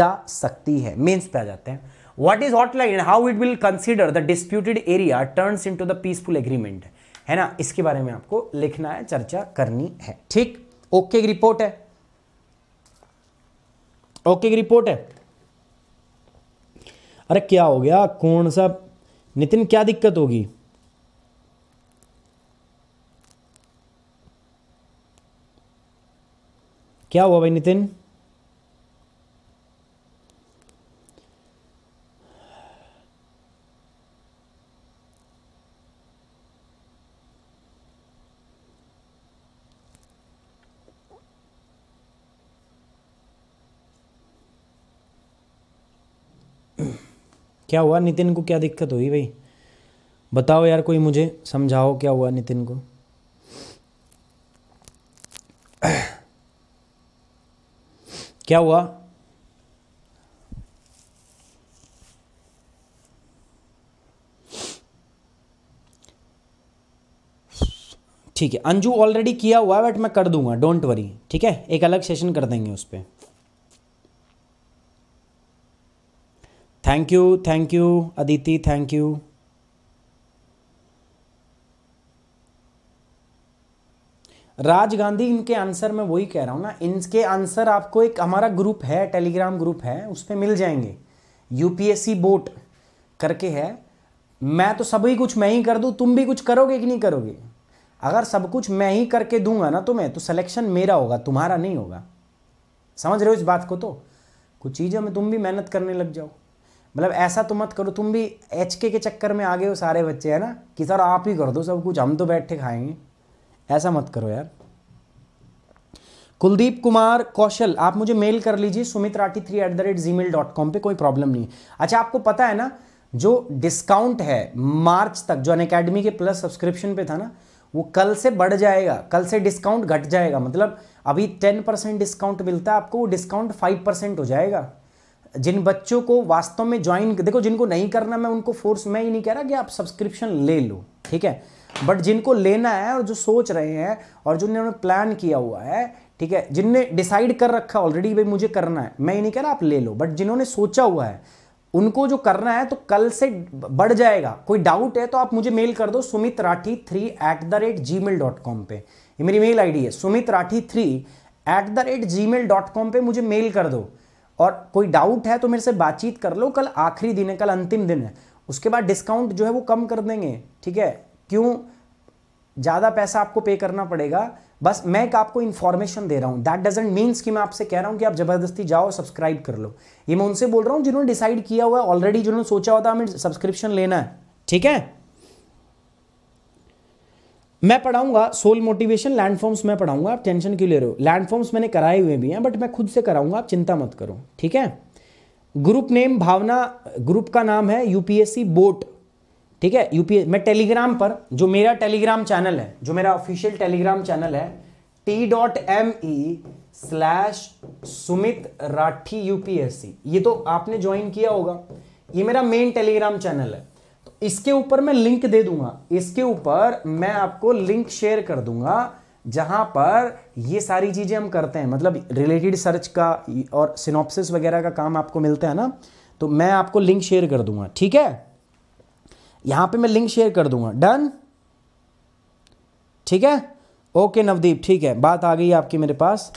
जा सकती है मेन्स पे आ जाते हैं what is hotline how it will consider the disputed area turns into the peaceful agreement है ना इसके बारे में आपको लिखना है चर्चा करनी है ठीक ओके की रिपोर्ट है ओके की रिपोर्ट है अरे क्या हो गया कौन सा नितिन क्या दिक्कत होगी क्या हुआ भाई नितिन क्या हुआ नितिन को क्या दिक्कत हुई भाई बताओ यार कोई मुझे समझाओ क्या हुआ नितिन को क्या हुआ ठीक है अंजू ऑलरेडी किया हुआ है बट मैं कर दूंगा डोंट वरी ठीक है एक अलग सेशन कर देंगे उस पर thank you thank you Aditi thank you Raj Gandhi इनके आंसर में वही कह रहा हूँ ना इनके आंसर आपको एक हमारा ग्रुप है टेलीग्राम ग्रुप है उस पर मिल जाएंगे यूपीएससी बोट करके है मैं तो सभी कुछ मैं ही कर दूँ तुम भी कुछ करोगे कि नहीं करोगे अगर सब कुछ मैं ही करके दूंगा ना तुम्हें तो सिलेक्शन मेरा होगा तुम्हारा नहीं होगा समझ रहे हो इस बात को तो कुछ चीज़ों में तुम भी मेहनत करने लग जाओ मतलब ऐसा तो मत करो तुम भी एच के के चक्कर में आ गए हो सारे बच्चे है ना कि सर आप ही कर दो सब कुछ हम तो बैठे खाएंगे ऐसा मत करो यार कुलदीप कुमार कौशल आप मुझे मेल कर लीजिए Sumit Rathi three at the rate ji mail dot com पर कोई प्रॉब्लम नहीं अच्छा आपको पता है ना जो डिस्काउंट है मार्च तक जो अनकेडमी के प्लस सब्सक्रिप्शन पे था ना वो कल से बढ़ जाएगा कल से डिस्काउंट घट जाएगा मतलब अभी टेन परसेंट डिस्काउंट मिलता है आपको वो डिस्काउंट फाइव परसेंट हो जाएगा जिन बच्चों को वास्तव में ज्वाइन देखो जिनको नहीं करना मैं उनको फोर्स मैं ही नहीं कह रहा कि आप सब्सक्रिप्शन ले लो ठीक है बट जिनको लेना है और जो सोच रहे हैं और उन्होंने प्लान किया हुआ है ठीक है जिनने डिसाइड कर रखा ऑलरेडी भाई मुझे करना है मैं ये नहीं कह रहा आप ले लो बट जिन्होंने सोचा हुआ है उनको जो करना है तो कल से बढ़ जाएगा कोई डाउट है तो आप मुझे मेल कर दो Sumit Rathi three at the rate ji mail dot com पे ये मेरी मेल आईडी है Sumit Rathi three at the rate ji mail dot com पर मुझे मेल कर दो और कोई डाउट है तो मेरे से बातचीत कर लो कल आखिरी दिन है कल अंतिम दिन है उसके बाद डिस्काउंट जो है वो कम कर देंगे ठीक है क्यों ज़्यादा पैसा आपको पे करना पड़ेगा बस मैं एक आपको इन्फॉर्मेशन दे रहा हूँ दैट डजेंट मीन्स कि मैं आपसे कह रहा हूँ कि आप ज़बरदस्ती जाओ सब्सक्राइब कर लो ये मैं उनसे बोल रहा हूँ जिन्होंने डिसाइड किया हुआ है ऑलरेडी जिन्होंने सोचा हुआ था हमें सब्सक्रिप्शन लेना है ठीक है मैं पढ़ाऊंगा सोल मोटिवेशन लैंडफॉर्म्स मैं पढ़ाऊंगा आप टेंशन क्यों ले रहे हो लैंडफॉर्म्स मैंने कराए हुए भी हैं बट मैं खुद से कराऊंगा आप चिंता मत करो ठीक है ग्रुप नेम भावना ग्रुप का नाम है यूपीएससी बोट ठीक है यूपीएस मैं टेलीग्राम पर जो मेरा टेलीग्राम चैनल है जो मेरा ऑफिशियल टेलीग्राम चैनल है T dot M E slash Sumit Rathi UPSC ये तो आपने ज्वाइन किया होगा ये मेरा मेन टेलीग्राम चैनल है इसके ऊपर मैं लिंक दे दूंगा इसके ऊपर मैं आपको लिंक शेयर कर दूंगा जहां पर ये सारी चीज़ें हम करते हैं मतलब रिलेटेड सर्च का और सिनोप्सिस वगैरह का काम आपको मिलता है ना तो मैं आपको लिंक शेयर कर दूंगा ठीक है यहां पे मैं लिंक शेयर कर दूंगा डन ठीक है ओके नवदीप ठीक है बात आ गई आपकी मेरे पास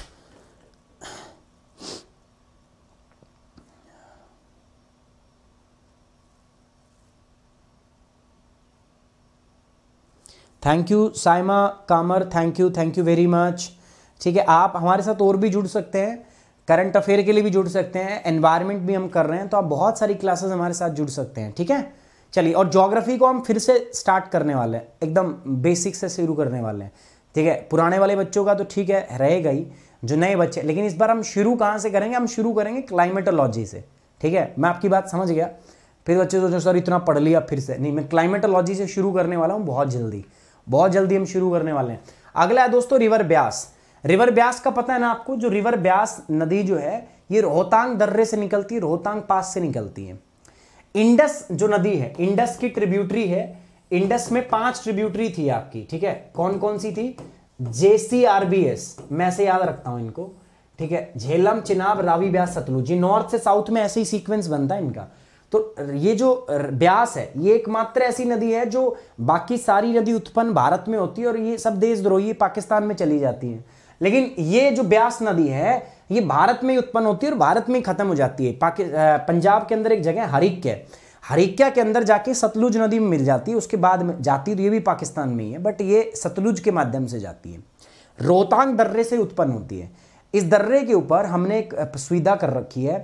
thank you Saima Qamar thank you thank you very much ठीक है आप हमारे साथ और भी जुड़ सकते हैं करंट अफेयर के लिए भी जुड़ सकते हैं एनवायरमेंट भी हम कर रहे हैं तो आप बहुत सारी क्लासेस हमारे साथ जुड़ सकते हैं ठीक है चलिए और जोग्राफी को हम फिर से स्टार्ट करने वाले हैं एकदम बेसिक से शुरू करने वाले हैं ठीक है पुराने वाले बच्चों का तो ठीक है रहेगा ही जो नए बच्चे लेकिन इस बार हम शुरू कहाँ से करेंगे हम शुरू करेंगे क्लाइमेटोलॉजी से ठीक है मैं आपकी बात समझ गया फिर बच्चे सोचो सर इतना पढ़ लिया फिर से नहीं मैं क्लाइमेटोलॉजी से शुरू करने वाला हूँ बहुत जल्दी बहुत जल्दी हम शुरू करने वाले हैं अगला है दोस्तों रिवर ब्यास रिवर ब्यास का पता है ना आपको जो रिवर ब्यास नदी जो है ये रोहतांग दर्रे से निकलती है रोहतांग पास से निकलती है इंडस जो नदी है इंडस की ट्रिब्यूटरी है इंडस में पांच ट्रिब्यूटरी थी आपकी ठीक है कौन कौन सी थी जेसीआरबीएस मैं ऐसे याद रखता हूं इनको ठीक है झेलम चिनाब रावी ब्यास सतलुज ये नॉर्थ से साउथ में ऐसे ही सीक्वेंस बनता है इनका तो ये जो ब्यास है ये एकमात्र ऐसी नदी है जो बाकी सारी नदी उत्पन्न भारत में होती है और ये सब देशद्रोही पाकिस्तान में चली जाती है लेकिन ये जो ब्यास नदी है ये भारत में ही उत्पन्न होती है और भारत में ही खत्म हो जाती है पंजाब के अंदर एक जगह हरिक है हरिक्या के अंदर जाके सतलुज नदी में मिल जाती है उसके बाद में जाती तो ये भी पाकिस्तान में ही है बट ये सतलुज के माध्यम से जाती है रोहतांग दर्रे से उत्पन्न होती है इस दर्रे के ऊपर हमने एक सुविधा कर रखी है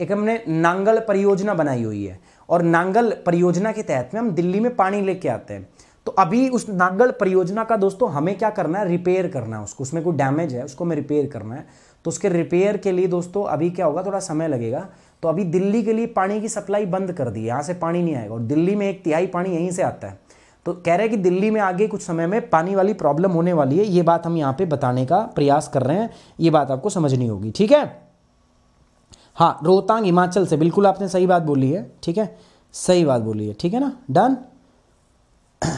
एक हमने नांगल परियोजना बनाई हुई है और नांगल परियोजना के तहत में हम दिल्ली में पानी लेके आते हैं तो अभी उस नांगल परियोजना का दोस्तों हमें क्या करना है रिपेयर करना है उसको उसमें कोई डैमेज है उसको हमें रिपेयर करना है तो उसके रिपेयर के लिए दोस्तों अभी क्या होगा थोड़ा समय लगेगा तो अभी दिल्ली के लिए पानी की सप्लाई बंद कर दी यहाँ से पानी नहीं आएगा और दिल्ली में एक तिहाई पानी यहीं से आता है तो कह रहे हैं कि दिल्ली में आगे कुछ समय में पानी वाली प्रॉब्लम होने वाली है ये बात हम यहाँ पे बताने का प्रयास कर रहे हैं ये बात आपको समझनी होगी ठीक है हाँ रोहतांग हिमाचल से बिल्कुल आपने सही बात बोली है ठीक है सही बात बोली है ठीक है ना डन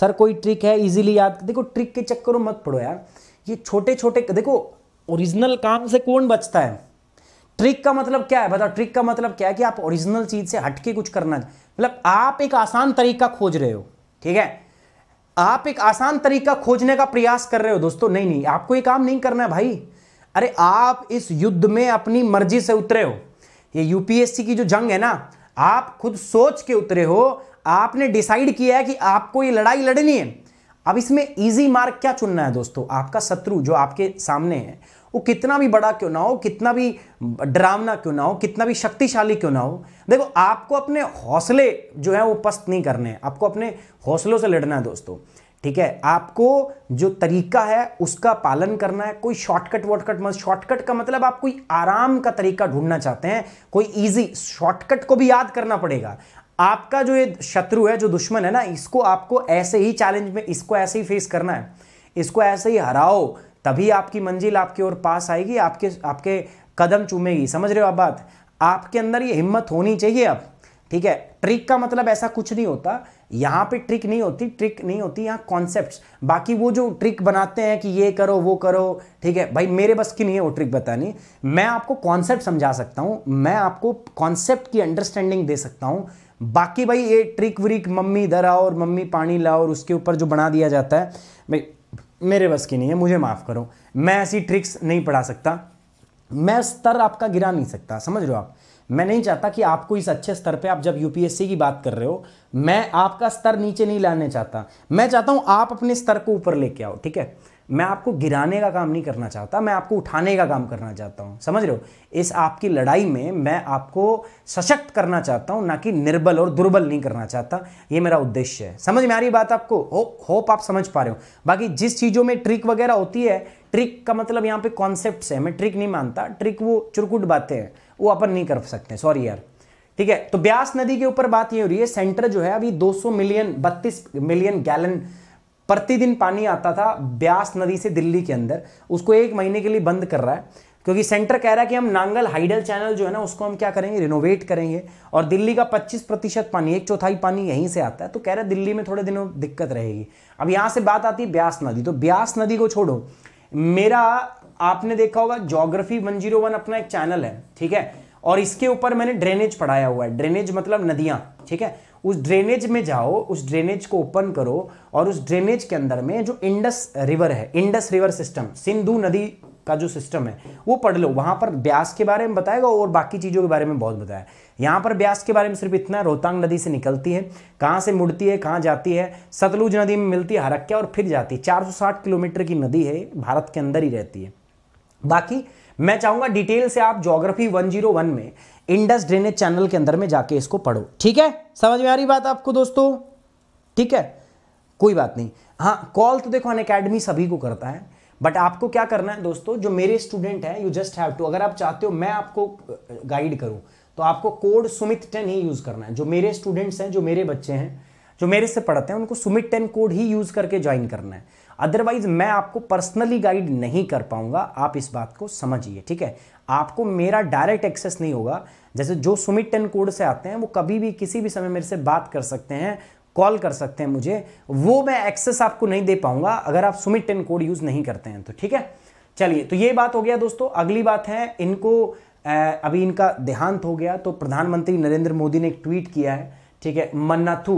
सर कोई ट्रिक है इजीली याद देखो ट्रिक के चक्करों मत पड़ो यार ये छोटे छोटे देखो ओरिजिनल काम से कौन बचता है ट्रिक का मतलब क्या है बताओ ट्रिक का मतलब क्या है कि आप ओरिजिनल चीज़ से हटके कुछ करना मतलब आप एक आसान तरीका खोज रहे हो ठीक है आप एक आसान तरीका खोजने का प्रयास कर रहे हो दोस्तों नहीं नहीं आपको ये काम नहीं करना है भाई अरे आप इस युद्ध में अपनी मर्जी से उतरे हो ये यूपीएससी की जो जंग है ना आप खुद सोच के उतरे हो आपने डिसाइड किया है कि आपको ये लड़ाई लड़नी है अब इसमें इजी मार्क क्या चुनना है दोस्तों आपका शत्रु जो आपके सामने है वो कितना भी बड़ा क्यों ना हो कितना भी डरावना क्यों ना हो कितना भी शक्तिशाली क्यों ना हो देखो आपको अपने हौसले जो है वो पस्त नहीं करने हैं आपको अपने हौसलों से लड़ना है दोस्तों ठीक है आपको जो तरीका है उसका पालन करना है कोई शॉर्टकट वॉर्टकट मत शॉर्टकट का मतलब आप कोई आराम का तरीका ढूंढना चाहते हैं कोई इजी शॉर्टकट को भी याद करना पड़ेगा आपका जो ये शत्रु है जो दुश्मन है ना इसको आपको ऐसे ही चैलेंज में इसको ऐसे ही फेस करना है इसको ऐसे ही हराओ तभी आपकी मंजिल आपकी ओर पास आएगी आपके आपके कदम चूमेगी समझ रहे हो आप बात आपके अंदर ये हिम्मत होनी चाहिए अब ठीक है ट्रिक का मतलब ऐसा कुछ नहीं होता यहां पे ट्रिक नहीं होती ट्रिक नहीं होती यहां कॉन्सेप्ट बाकी वो जो ट्रिक बनाते हैं कि ये करो वो करो ठीक है भाई मेरे बस की नहीं है वो ट्रिक बतानी मैं आपको कॉन्सेप्ट समझा सकता हूं मैं आपको कॉन्सेप्ट की अंडरस्टैंडिंग दे सकता हूं बाकी भाई ये ट्रिक व्रिक मम्मी इधर आओ और मम्मी पानी लाओ और उसके ऊपर जो बना दिया जाता है भाई मेरे बस की नहीं है मुझे माफ़ करो मैं ऐसी ट्रिक्स नहीं पढ़ा सकता मैं स्तर आपका गिरा नहीं सकता समझ रहे हो आप मैं नहीं चाहता कि आपको इस अच्छे स्तर पे आप जब यूपीएससी की बात कर रहे हो मैं आपका स्तर नीचे नहीं लाने चाहता मैं चाहता हूँ आप अपने स्तर को ऊपर लेके आओ ठीक है मैं आपको गिराने का काम नहीं करना चाहता मैं आपको उठाने का काम करना चाहता हूँ समझ रहे हो इस आपकी लड़ाई में मैं आपको सशक्त करना चाहता हूँ ना कि निर्बल और दुर्बल नहीं करना चाहता ये मेरा उद्देश्य है समझ में आ रही बात आपको हो, होप आप समझ पा रहे हो बाकी जिस चीज़ों में ट्रिक वगैरह होती है ट्रिक का मतलब यहाँ पे कॉन्सेप्ट है मैं ट्रिक नहीं मानता ट्रिक वो चुरकुट बातें हैं वो अपन नहीं कर सकते सॉरी यार ठीक है तो ब्यास नदी के ऊपर बात ये हो रही है सेंटर जो है अभी 200 मिलियन 32 मिलियन गैलन प्रतिदिन पानी आता था ब्यास नदी से दिल्ली के अंदर उसको एक महीने के लिए बंद कर रहा है क्योंकि सेंटर कह रहा है कि हम नांगल हाइडल चैनल जो है ना उसको हम क्या करेंगे रिनोवेट करेंगे और दिल्ली का 25 प्रतिशत पानी एक चौथाई पानी यहीं से आता है तो कह रहा है दिल्ली में थोड़े दिनों दिक्कत रहेगी अब यहाँ से बात आती है ब्यास नदी तो ब्यास नदी को छोड़ो मेरा आपने देखा होगा जोग्राफी वन अपना एक चैनल है ठीक है और इसके ऊपर मैंने ड्रेनेज पढ़ाया हुआ है ड्रेनेज मतलब नदियां ठीक है उस ड्रेनेज में जाओ उस ड्रेनेज को ओपन करो और उस ड्रेनेज के अंदर में जो इंडस रिवर है इंडस रिवर सिस्टम सिंधु नदी का जो सिस्टम है वो पढ़ लो वहां पर ब्यास के बारे में बताएगा और बाकी चीज़ों के बारे में बहुत बताया यहाँ पर ब्यास के बारे में सिर्फ इतना रोहतांग नदी से निकलती है कहाँ से मुड़ती है कहाँ जाती है सतलुज नदी में मिलती है हरक्या और फिर जाती है चार किलोमीटर की नदी है भारत के अंदर ही रहती है बाकी मैं चाहूंगा डिटेल से आप ज्योग्राफी 101 में इंडस ड्रेनेज चैनल के अंदर में जाके इसको पढ़ो ठीक है समझ में आ रही बात आपको दोस्तों ठीक है कोई बात नहीं हाँ कॉल तो देखो अनकेडमी सभी को करता है बट आपको क्या करना है दोस्तों जो मेरे स्टूडेंट हैं यू जस्ट हैव टू अगर आप चाहते हो मैं आपको गाइड करूं तो आपको कोड सुमित टेन ही यूज़ करना है जो मेरे स्टूडेंट्स हैं जो मेरे बच्चे हैं जो मेरे से पढ़ते हैं उनको सुमित टेन कोड ही यूज़ करके ज्वाइन करना है अदरवाइज मैं आपको पर्सनली गाइड नहीं कर पाऊंगा आप इस बात को समझिए ठीक है आपको मेरा डायरेक्ट एक्सेस नहीं होगा जैसे जो सुमित टेन कोड से आते हैं वो कभी भी किसी भी समय मेरे से बात कर सकते हैं कॉल कर सकते हैं मुझे वो मैं एक्सेस आपको नहीं दे पाऊंगा अगर आप सुमित टेन कोड यूज़ नहीं करते हैं तो ठीक है चलिए तो ये बात हो गया दोस्तों अगली बात है इनको अभी इनका देहांत हो गया तो प्रधानमंत्री नरेंद्र मोदी ने एक ट्वीट किया है ठीक है मन्नाथू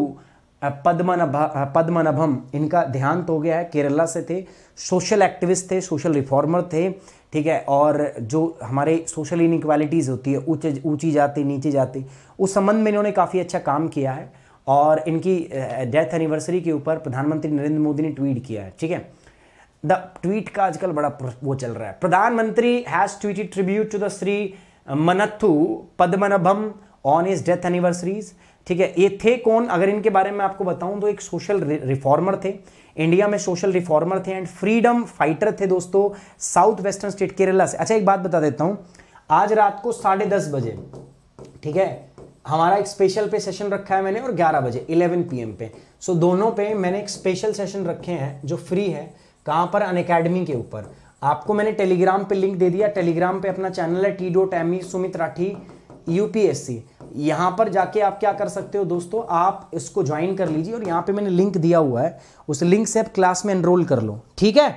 पद्मनभ पद्मनभम इनका देहांत हो गया है केरला से थे सोशल एक्टिविस्ट थे सोशल रिफॉर्मर थे ठीक है और जो हमारे सोशल इनक्वालिटीज़ होती है ऊँचे ऊँची जाती नीचे जाती उस संबंध में इन्होंने काफ़ी अच्छा काम किया है और इनकी डेथ एनिवर्सरी के ऊपर प्रधानमंत्री नरेंद्र मोदी ने ट्वीट किया है ठीक है द ट्वीट का आजकल बड़ा वो चल रहा है प्रधानमंत्री has tweeted tribute to the Shri Mannathu Padmanabhan on his death anniversaries ठीक है ये थे कौन अगर इनके बारे में आपको बताऊं तो एक सोशल रिफॉर्मर थे इंडिया में सोशल रिफॉर्मर थे एंड फ्रीडम फाइटर थे दोस्तों साउथ वेस्टर्न स्टेट केरला से अच्छा एक बात बता देता हूं आज रात को साढ़े दस बजे ठीक है हमारा एक स्पेशल पे सेशन रखा है मैंने और 11 बजे 11 पीएम पे सो दोनों पे मैंने एक स्पेशल सेशन रखे हैं जो फ्री है कहाँ पर अनकेडमी के ऊपर आपको मैंने टेलीग्राम पे लिंक दे दिया टेलीग्राम पे अपना चैनल है T dot M E Sumit Rathi UPSC यहां पर जाके आप क्या कर सकते हो दोस्तों आप इसको ज्वाइन कर लीजिए और यहां पे मैंने लिंक दिया हुआ है उस लिंक से आप क्लास में एनरोल कर लो ठीक है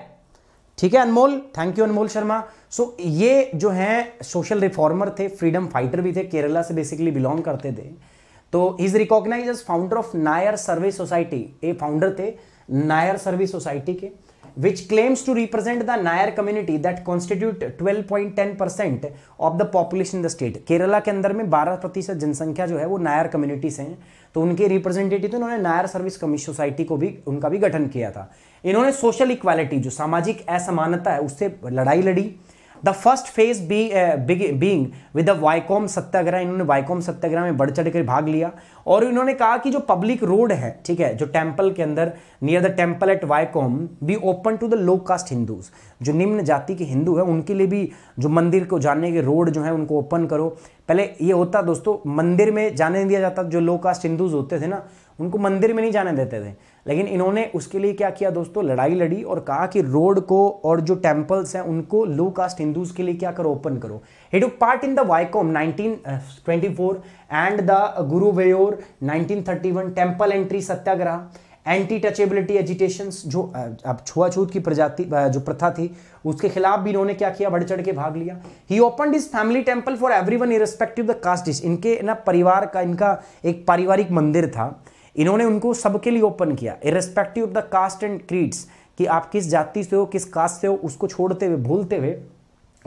ठीक है Anmol thank you Anmol Sharma so ये जो है सोशल रिफॉर्मर थे फ्रीडम फाइटर भी थे केरला से बेसिकली बिलोंग करते थे तो is recognise founder of Nair service society ये फाउंडर थे नायर सर्विस सोसाइटी के claims to represent the Nair community that constitute twelve point ten percent of the population in the state Kerala के अंदर में बारह प्रतिशत जनसंख्या जो है वो नायर कम्युनिटी से हैं तो उनके रिप्रेजेंटेटिव उन्होंने नायर सर्विस कमीशन सोसाइटी को भी उनका भी गठन किया था इन्होंने सोशल इक्वालिटी जो सामाजिक असमानता है उससे लड़ाई लड़ी the first phase be being with the Vaikom Satyagraha इन्होंने वाईकॉम सत्याग्रह में बढ़ चढ़ कर भाग लिया और इन्होंने कहा कि जो पब्लिक रोड है ठीक है जो टेम्पल के अंदर near the temple at Vaikom be open to the low caste Hindus जो निम्न जाति के हिंदू हैं उनके लिए भी जो मंदिर को जाने के रोड जो है उनको ओपन करो पहले ये होता दोस्तों मंदिर में जाने दिया जाता जो लो कास्ट हिंदूज होते थे ना उनको मंदिर में नहीं जाने देते थे लेकिन इन्होंने उसके लिए क्या किया दोस्तों लड़ाई लड़ी और कहा कि रोड को और जो टेम्पल्स हैं उनको लो कास्ट हिंदूज के लिए क्या करो ओपन करो he part in the Vaikom 1924 and the Guruvayur one temple entry Satyagraha anti touchability agitation जो uh, अब छुआछूत की प्रजाति uh, जो प्रथा थी उसके खिलाफ भी इन्होंने क्या किया बढ़ चढ़ के भाग लिया he open his family temple for every one irrespective the caste his इनके ना परिवार का इनका एक पारिवारिक मंदिर था इन्होंने उनको सबके लिए ओपन किया irrespective of the caste and creeds कि आप किस जाति से हो किस कास्ट से हो उसको छोड़ते हुए भूलते हुए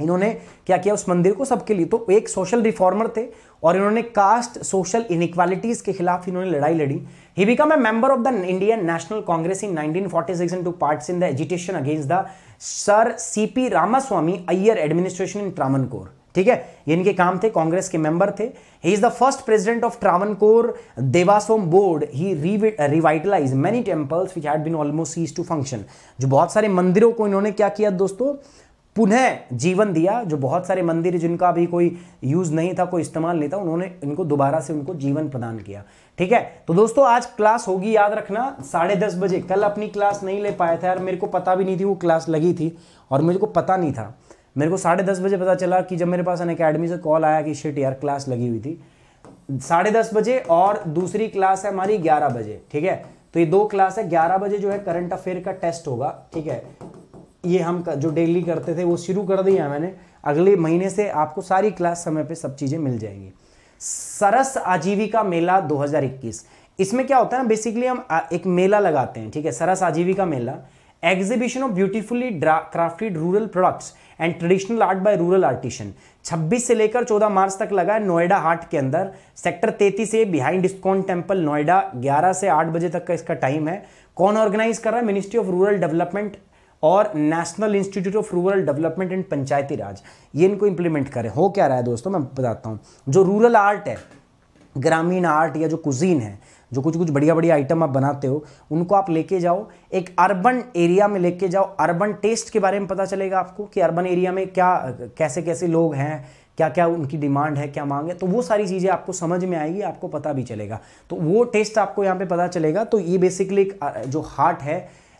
इन्होंने क्या किया उस मंदिर को सबके लिए तो एक सोशल रिफॉर्मर थे और इन्होंने कास्ट सोशल इनिक्वालिटीज के खिलाफ इन्होंने लड़ाई लड़ी he become a member of the Indian National Congress in 1946 six to part in the agitation against the sir CP Ramaswamy Iyer administration in कोर ठीक है ये इनके काम थे कांग्रेस के मेंबर थे he is the first president of Travancore Devaswom board he revitalise many temples which had been almost cease to function जो बहुत सारे मंदिरों को इन्होंने क्या किया दोस्तों पुनः जीवन दिया जो बहुत सारे मंदिर जिनका अभी कोई यूज़ नहीं था कोई इस्तेमाल नहीं था उन्होंने इनको दोबारा से उनको जीवन प्रदान किया ठीक है तो दोस्तों आज क्लास होगी याद रखना साढ़े दस बजे कल अपनी क्लास नहीं ले पाया था यार मेरे को पता भी नहीं थी वो क्लास लगी थी और मुझे को पता नहीं था मेरे को साढ़े दस बजे पता चला कि जब मेरे पास अनकेडमी से कॉल आया कि शिट यार क्लास लगी हुई थी साढ़े दस बजे और दूसरी क्लास है हमारी ग्यारह बजे ठीक है तो ये दो क्लास है ग्यारह बजे जो है करंट अफेयर का टेस्ट होगा ठीक है ये हम जो डेली करते थे वो शुरू कर दिया मैंने अगले महीने से आपको सारी क्लास समय पर सब चीज़ें मिल जाएंगी सरस आजीविका मेला 2021 इसमें क्या होता है ना बेसिकली हम एक मेला लगाते हैं ठीक है Saras Aajeevika Mela exhibition of beautifully crafted rural products and traditional art by rural artisan 26 से लेकर 14 मार्च तक लगा है नोएडा हार्ट के अंदर सेक्टर 33 से बिहाइंड स्कॉन टेम्पल नोएडा 11 से 8 बजे तक का इसका टाइम है कौन ऑर्गेनाइज कर रहा है मिनिस्ट्री ऑफ रूरल डेवलपमेंट और national institute of rural development and Panchayati Raj ये इनको इंप्लीमेंट करें हो क्या रहा है दोस्तों मैं बताता हूँ जो रूरल आर्ट है ग्रामीण आर्ट या जो कुजीन है जो कुछ कुछ बढ़िया बढ़िया आइटम आप बनाते हो उनको आप लेके जाओ एक अर्बन एरिया में लेके जाओ अर्बन टेस्ट के बारे में पता चलेगा आपको कि अर्बन एरिया में क्या कैसे कैसे लोग हैं क्या क्या उनकी डिमांड है क्या मांग है तो वो सारी चीज़ें आपको समझ में आएगी आपको पता भी चलेगा तो वो टेस्ट आपको यहाँ पे पता चलेगा तो ये बेसिकली जो हाट है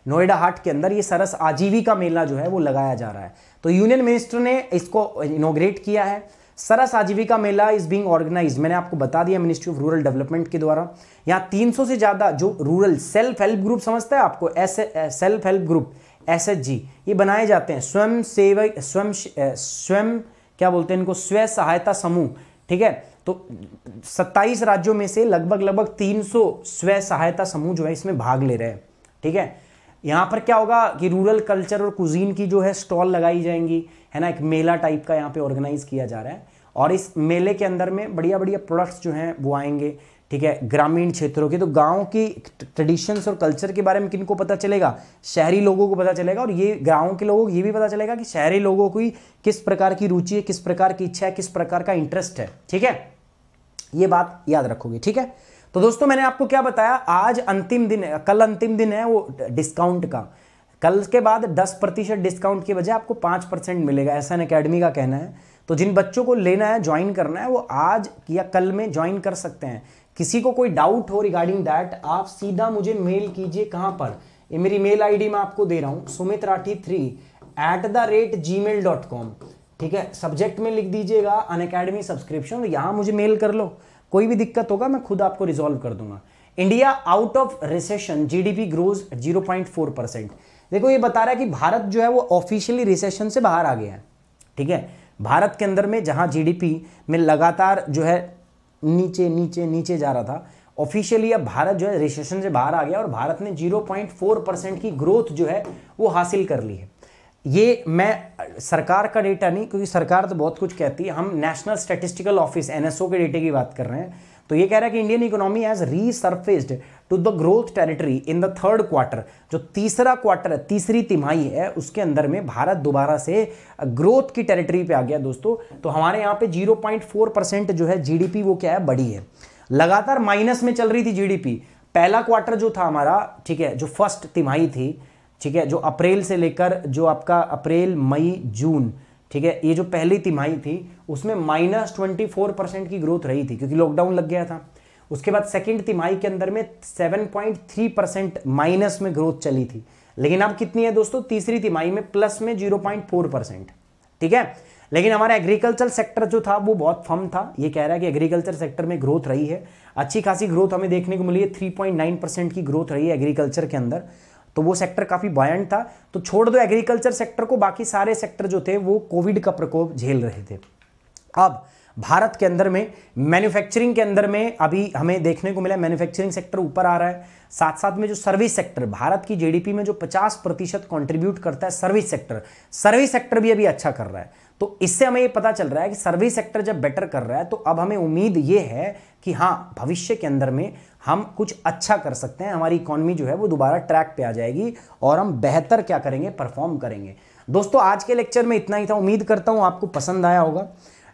नोएडा हाट के अंदर ये सरस आजीविका मेला जो है वो लगाया जा रहा है तो यूनियन मिनिस्टर ने इसको इनोग्रेट किया है सरस आजीविका मेला इज बीइंग ऑर्गेनाइज मैंने आपको बता दिया मिनिस्ट्री ऑफ रूरल डेवलपमेंट के द्वारा यहाँ 300 से ज़्यादा जो रूरल सेल्फ हेल्प ग्रुप समझता है आपको as self help groups ये बनाए जाते हैं स्वयं सेवक स्वयं स्वयं क्या बोलते हैं इनको स्व सहायता समूह ठीक है तो 27 राज्यों में से लगभग लगभग 300 स्व सहायता समूह जो है इसमें भाग ले रहे हैं ठीक है यहाँ पर क्या होगा कि रूरल कल्चर और कुजीन की जो है स्टॉल लगाई जाएंगी है ना एक मेला टाइप का यहाँ पे ऑर्गेनाइज किया जा रहा है और इस मेले के अंदर में बढ़िया बढ़िया प्रोडक्ट्स जो हैं वो आएंगे ठीक है ग्रामीण क्षेत्रों के तो गांव की ट्रेडिशंस और कल्चर के बारे में किनको पता चलेगा शहरी लोगों को पता चलेगा और ये गाँव के लोगों को ये भी पता चलेगा कि शहरी लोगों की किस प्रकार की रुचि है किस प्रकार की इच्छा है किस प्रकार का इंटरेस्ट है ठीक है ये बात याद रखोगे ठीक है तो दोस्तों मैंने आपको क्या बताया आज अंतिम दिन है कल अंतिम दिन है वो डिस्काउंट का कल के बाद दस प्रतिशत डिस्काउंट की बजाय आपको पाँच परसेंट मिलेगा एस एन अकेडमी का कहना है तो जिन बच्चों को लेना है ज्वाइन करना है वो आज या कल में ज्वाइन कर सकते हैं किसी को कोई डाउट हो रिगार्डिंग दैट आप सीधा मुझे मेल कीजिए कहाँ पर ये मेरी मेल आईडी मैं आपको दे रहा हूँ Sumit Rathi three at the rate ji mail dot com ठीक है सब्जेक्ट में लिख दीजिएगा अन अकेडमी सब्सक्रिप्शन यहाँ मुझे मेल कर लो कोई भी दिक्कत होगा मैं खुद आपको रिजॉल्व कर दूंगा India out of recession GDP grows zero point four percent देखो ये बता रहा है कि भारत जो है वो ऑफिशियली रिसेशन से बाहर आ गया है ठीक है भारत के अंदर में जहां जीडीपी में लगातार जो है नीचे नीचे नीचे जा रहा था ऑफिशियली अब भारत जो है रिसेशन से बाहर आ गया और भारत ने 0.4 परसेंट की ग्रोथ जो है वो हासिल कर ली है ये मैं सरकार का डेटा नहीं क्योंकि सरकार तो बहुत कुछ कहती है हम नेशनल स्टेटिस्टिकल ऑफिस एनएसओ के डेटे की बात कर रहे हैं तो ये कह रहा है कि Indian economy has resurfaced to the growth territory in the third quarter जो तीसरा क्वार्टर है तीसरी तिमाही है उसके अंदर में भारत दोबारा से ग्रोथ की टेरिटरी पे आ गया दोस्तों तो हमारे यहाँ पे 0.4 परसेंट जो है जीडीपी वो क्या है बड़ी है लगातार माइनस में चल रही थी जीडीपी पहला क्वार्टर जो था हमारा ठीक है जो फर्स्ट तिमाही थी ठीक है जो अप्रैल से लेकर जो आपका अप्रैल मई जून ठीक है ये जो पहली तिमाही थी उसमें माइनस ट्वेंटी फोर परसेंट की ग्रोथ रही थी क्योंकि लॉकडाउन लग गया था उसके बाद सेकेंड तिमाही के अंदर में 7.3 परसेंट माइनस में ग्रोथ चली थी लेकिन अब कितनी है दोस्तों तीसरी तिमाही में प्लस में 0.4 परसेंट ठीक है लेकिन हमारा एग्रीकल्चर सेक्टर जो था वो बहुत फम था ये कह रहा है कि एग्रीकल्चर सेक्टर में ग्रोथ रही है अच्छी खासी ग्रोथ हमें देखने को मिली है नाइन परसेंट की ग्रोथ रही है एग्रीकल्चर के अंदर तो वो सेक्टर काफ़ी बायंट था तो छोड़ दो एग्रीकल्चर सेक्टर को बाकी सारे सेक्टर जो थे वो कोविड का प्रकोप झेल रहे थे अब भारत के अंदर में मैन्युफैक्चरिंग के अंदर में अभी हमें देखने को मिला मैन्युफैक्चरिंग सेक्टर ऊपर आ रहा है साथ साथ में जो सर्विस सेक्टर भारत की जीडीपी में जो 50 प्रतिशत कॉन्ट्रीब्यूट करता है सर्विस सेक्टर सर्विस सेक्टर भी अभी अच्छा कर रहा है तो इससे हमें ये पता चल रहा है कि सर्विस सेक्टर जब बेटर कर रहा है तो अब हमें उम्मीद ये है कि हाँ भविष्य के अंदर में हम कुछ अच्छा कर सकते हैं हमारी इकोनॉमी जो है वो दोबारा ट्रैक पे आ जाएगी और हम बेहतर क्या करेंगे परफॉर्म करेंगे दोस्तों आज के लेक्चर में इतना ही था उम्मीद करता हूँ आपको पसंद आया होगा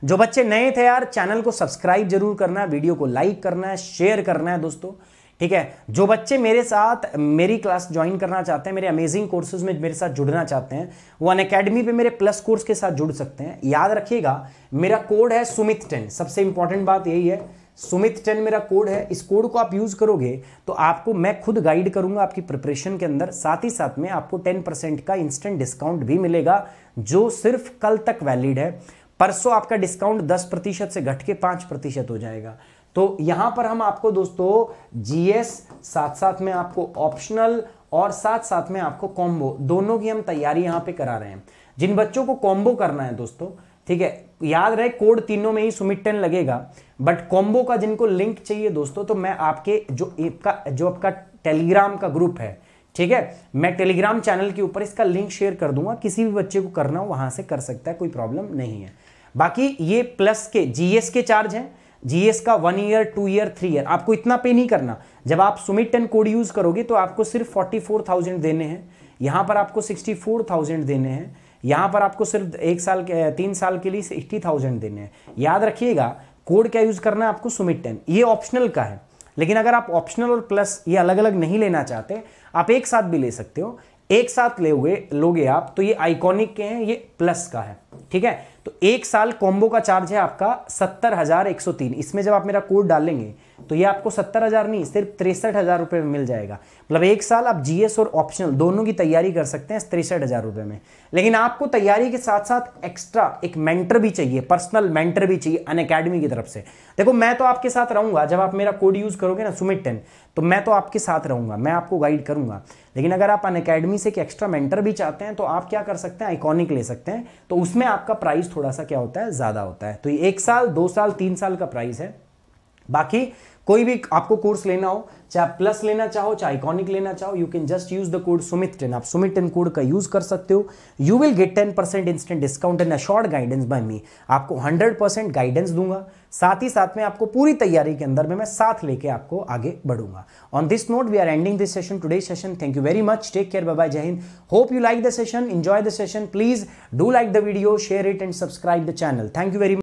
जो बच्चे नए थे यार चैनल को सब्सक्राइब जरूर करना है वीडियो को लाइक करना है शेयर करना है दोस्तों ठीक है जो बच्चे मेरे साथ मेरी क्लास ज्वाइन करना चाहते हैं मेरे अमेजिंग कोर्सेज में मेरे साथ जुड़ना चाहते हैं वो अन अकेडमी पर मेरे प्लस कोर्स के साथ जुड़ सकते हैं याद रखिएगा मेरा कोड है सुमित टेन सबसे इंपॉर्टेंट बात यही है सुमित टेन मेरा कोड है इस कोड को आप यूज़ करोगे तो आपको मैं खुद गाइड करूंगा आपकी प्रिपरेशन के अंदर साथ ही साथ में आपको टेन परसेंट का इंस्टेंट डिस्काउंट भी मिलेगा जो सिर्फ कल तक वैलिड है परसों आपका डिस्काउंट दस प्रतिशत से घट के पांच प्रतिशत हो जाएगा तो यहां पर हम आपको दोस्तों जीएस साथ साथ में आपको ऑप्शनल और साथ साथ में आपको कॉम्बो दोनों की हम तैयारी यहां पे करा रहे हैं जिन बच्चों को कॉम्बो करना है दोस्तों ठीक है याद रहे कोड तीनों में ही सुमित टेन लगेगा बट कॉम्बो का जिनको लिंक चाहिए दोस्तों तो मैं आपके जो आपका जो आपका टेलीग्राम का ग्रुप है ठीक है मैं टेलीग्राम चैनल के ऊपर इसका लिंक शेयर कर दूंगा किसी भी बच्चे को करना हो वहां से कर सकता है कोई प्रॉब्लम नहीं है बाकी ये प्लस के जीएस के चार्ज हैं जीएस का one year two year three year आपको इतना पे नहीं करना जब आप सुमिट टेन कोड यूज़ करोगे तो आपको सिर्फ फोर्टी फोर थाउजेंड देने हैं यहां पर आपको सिक्सटी फोर थाउजेंड देने हैं यहां पर आपको सिर्फ एक साल के तीन साल के लिए सिक्सटी थाउजेंड देने हैं याद रखिएगा कोड क्या यूज़ करना है आपको सुमिट टेन ये ऑप्शनल का है लेकिन अगर आप ऑप्शनल और प्लस ये अलग अलग नहीं लेना चाहते आप एक साथ भी ले सकते हो एक साथ हुए लोगे आप तो ये आइकॉनिक के हैं ये प्लस का है ठीक है तो एक साल कॉम्बो का चार्ज है आपका सत्तर हजार एक सौ तीन इसमें जब आप मेरा कोड डालेंगे तो ये आपको सत्तर हज़ार नहीं सिर्फ तिरसठ हज़ार रुपये में मिल जाएगा मतलब एक साल आप जीएस और ऑप्शनल दोनों की तैयारी कर सकते हैं तिरसठ हज़ार रुपये में लेकिन आपको तैयारी के साथ साथ एक्स्ट्रा एक मेंटर भी चाहिए पर्सनल मेंटर भी चाहिए अन अकेडमी की तरफ से देखो मैं तो आपके साथ रहूँगा जब आप मेरा कोड यूज़ करोगे ना सुमित टेन तो मैं तो आपके साथ रहूँगा मैं आपको गाइड करूँगा लेकिन अगर आप अन अकेडमी से एक एक्स्ट्रा मेंटर भी चाहते हैं तो आप क्या कर सकते हैं आइकॉनिक ले सकते हैं तो उसमें आपका प्राइस थोड़ा सा क्या होता है ज़्यादा होता है तो ये एक साल दो साल तीन साल का प्राइस है बाकी कोई भी आपको कोर्स लेना हो चाहे प्लस लेना चाहो चाहे आइकॉनिक लेना चाहो you can just use the code Sumit ten आप सुमित टेन कोड का यूज कर सकते हो you will get ten percent instant discount and a short guidance by me आपको हंड्रेड परसेंट गाइडेंस दूंगा साथ ही साथ में आपको पूरी तैयारी के अंदर में मैं साथ लेके आपको आगे बढ़ूंगा on this note we are ending this session today session thank you very much take care bye bye Jai Hind hope you like the session enjoy the session please do like the video share it and subscribe the channel thank you very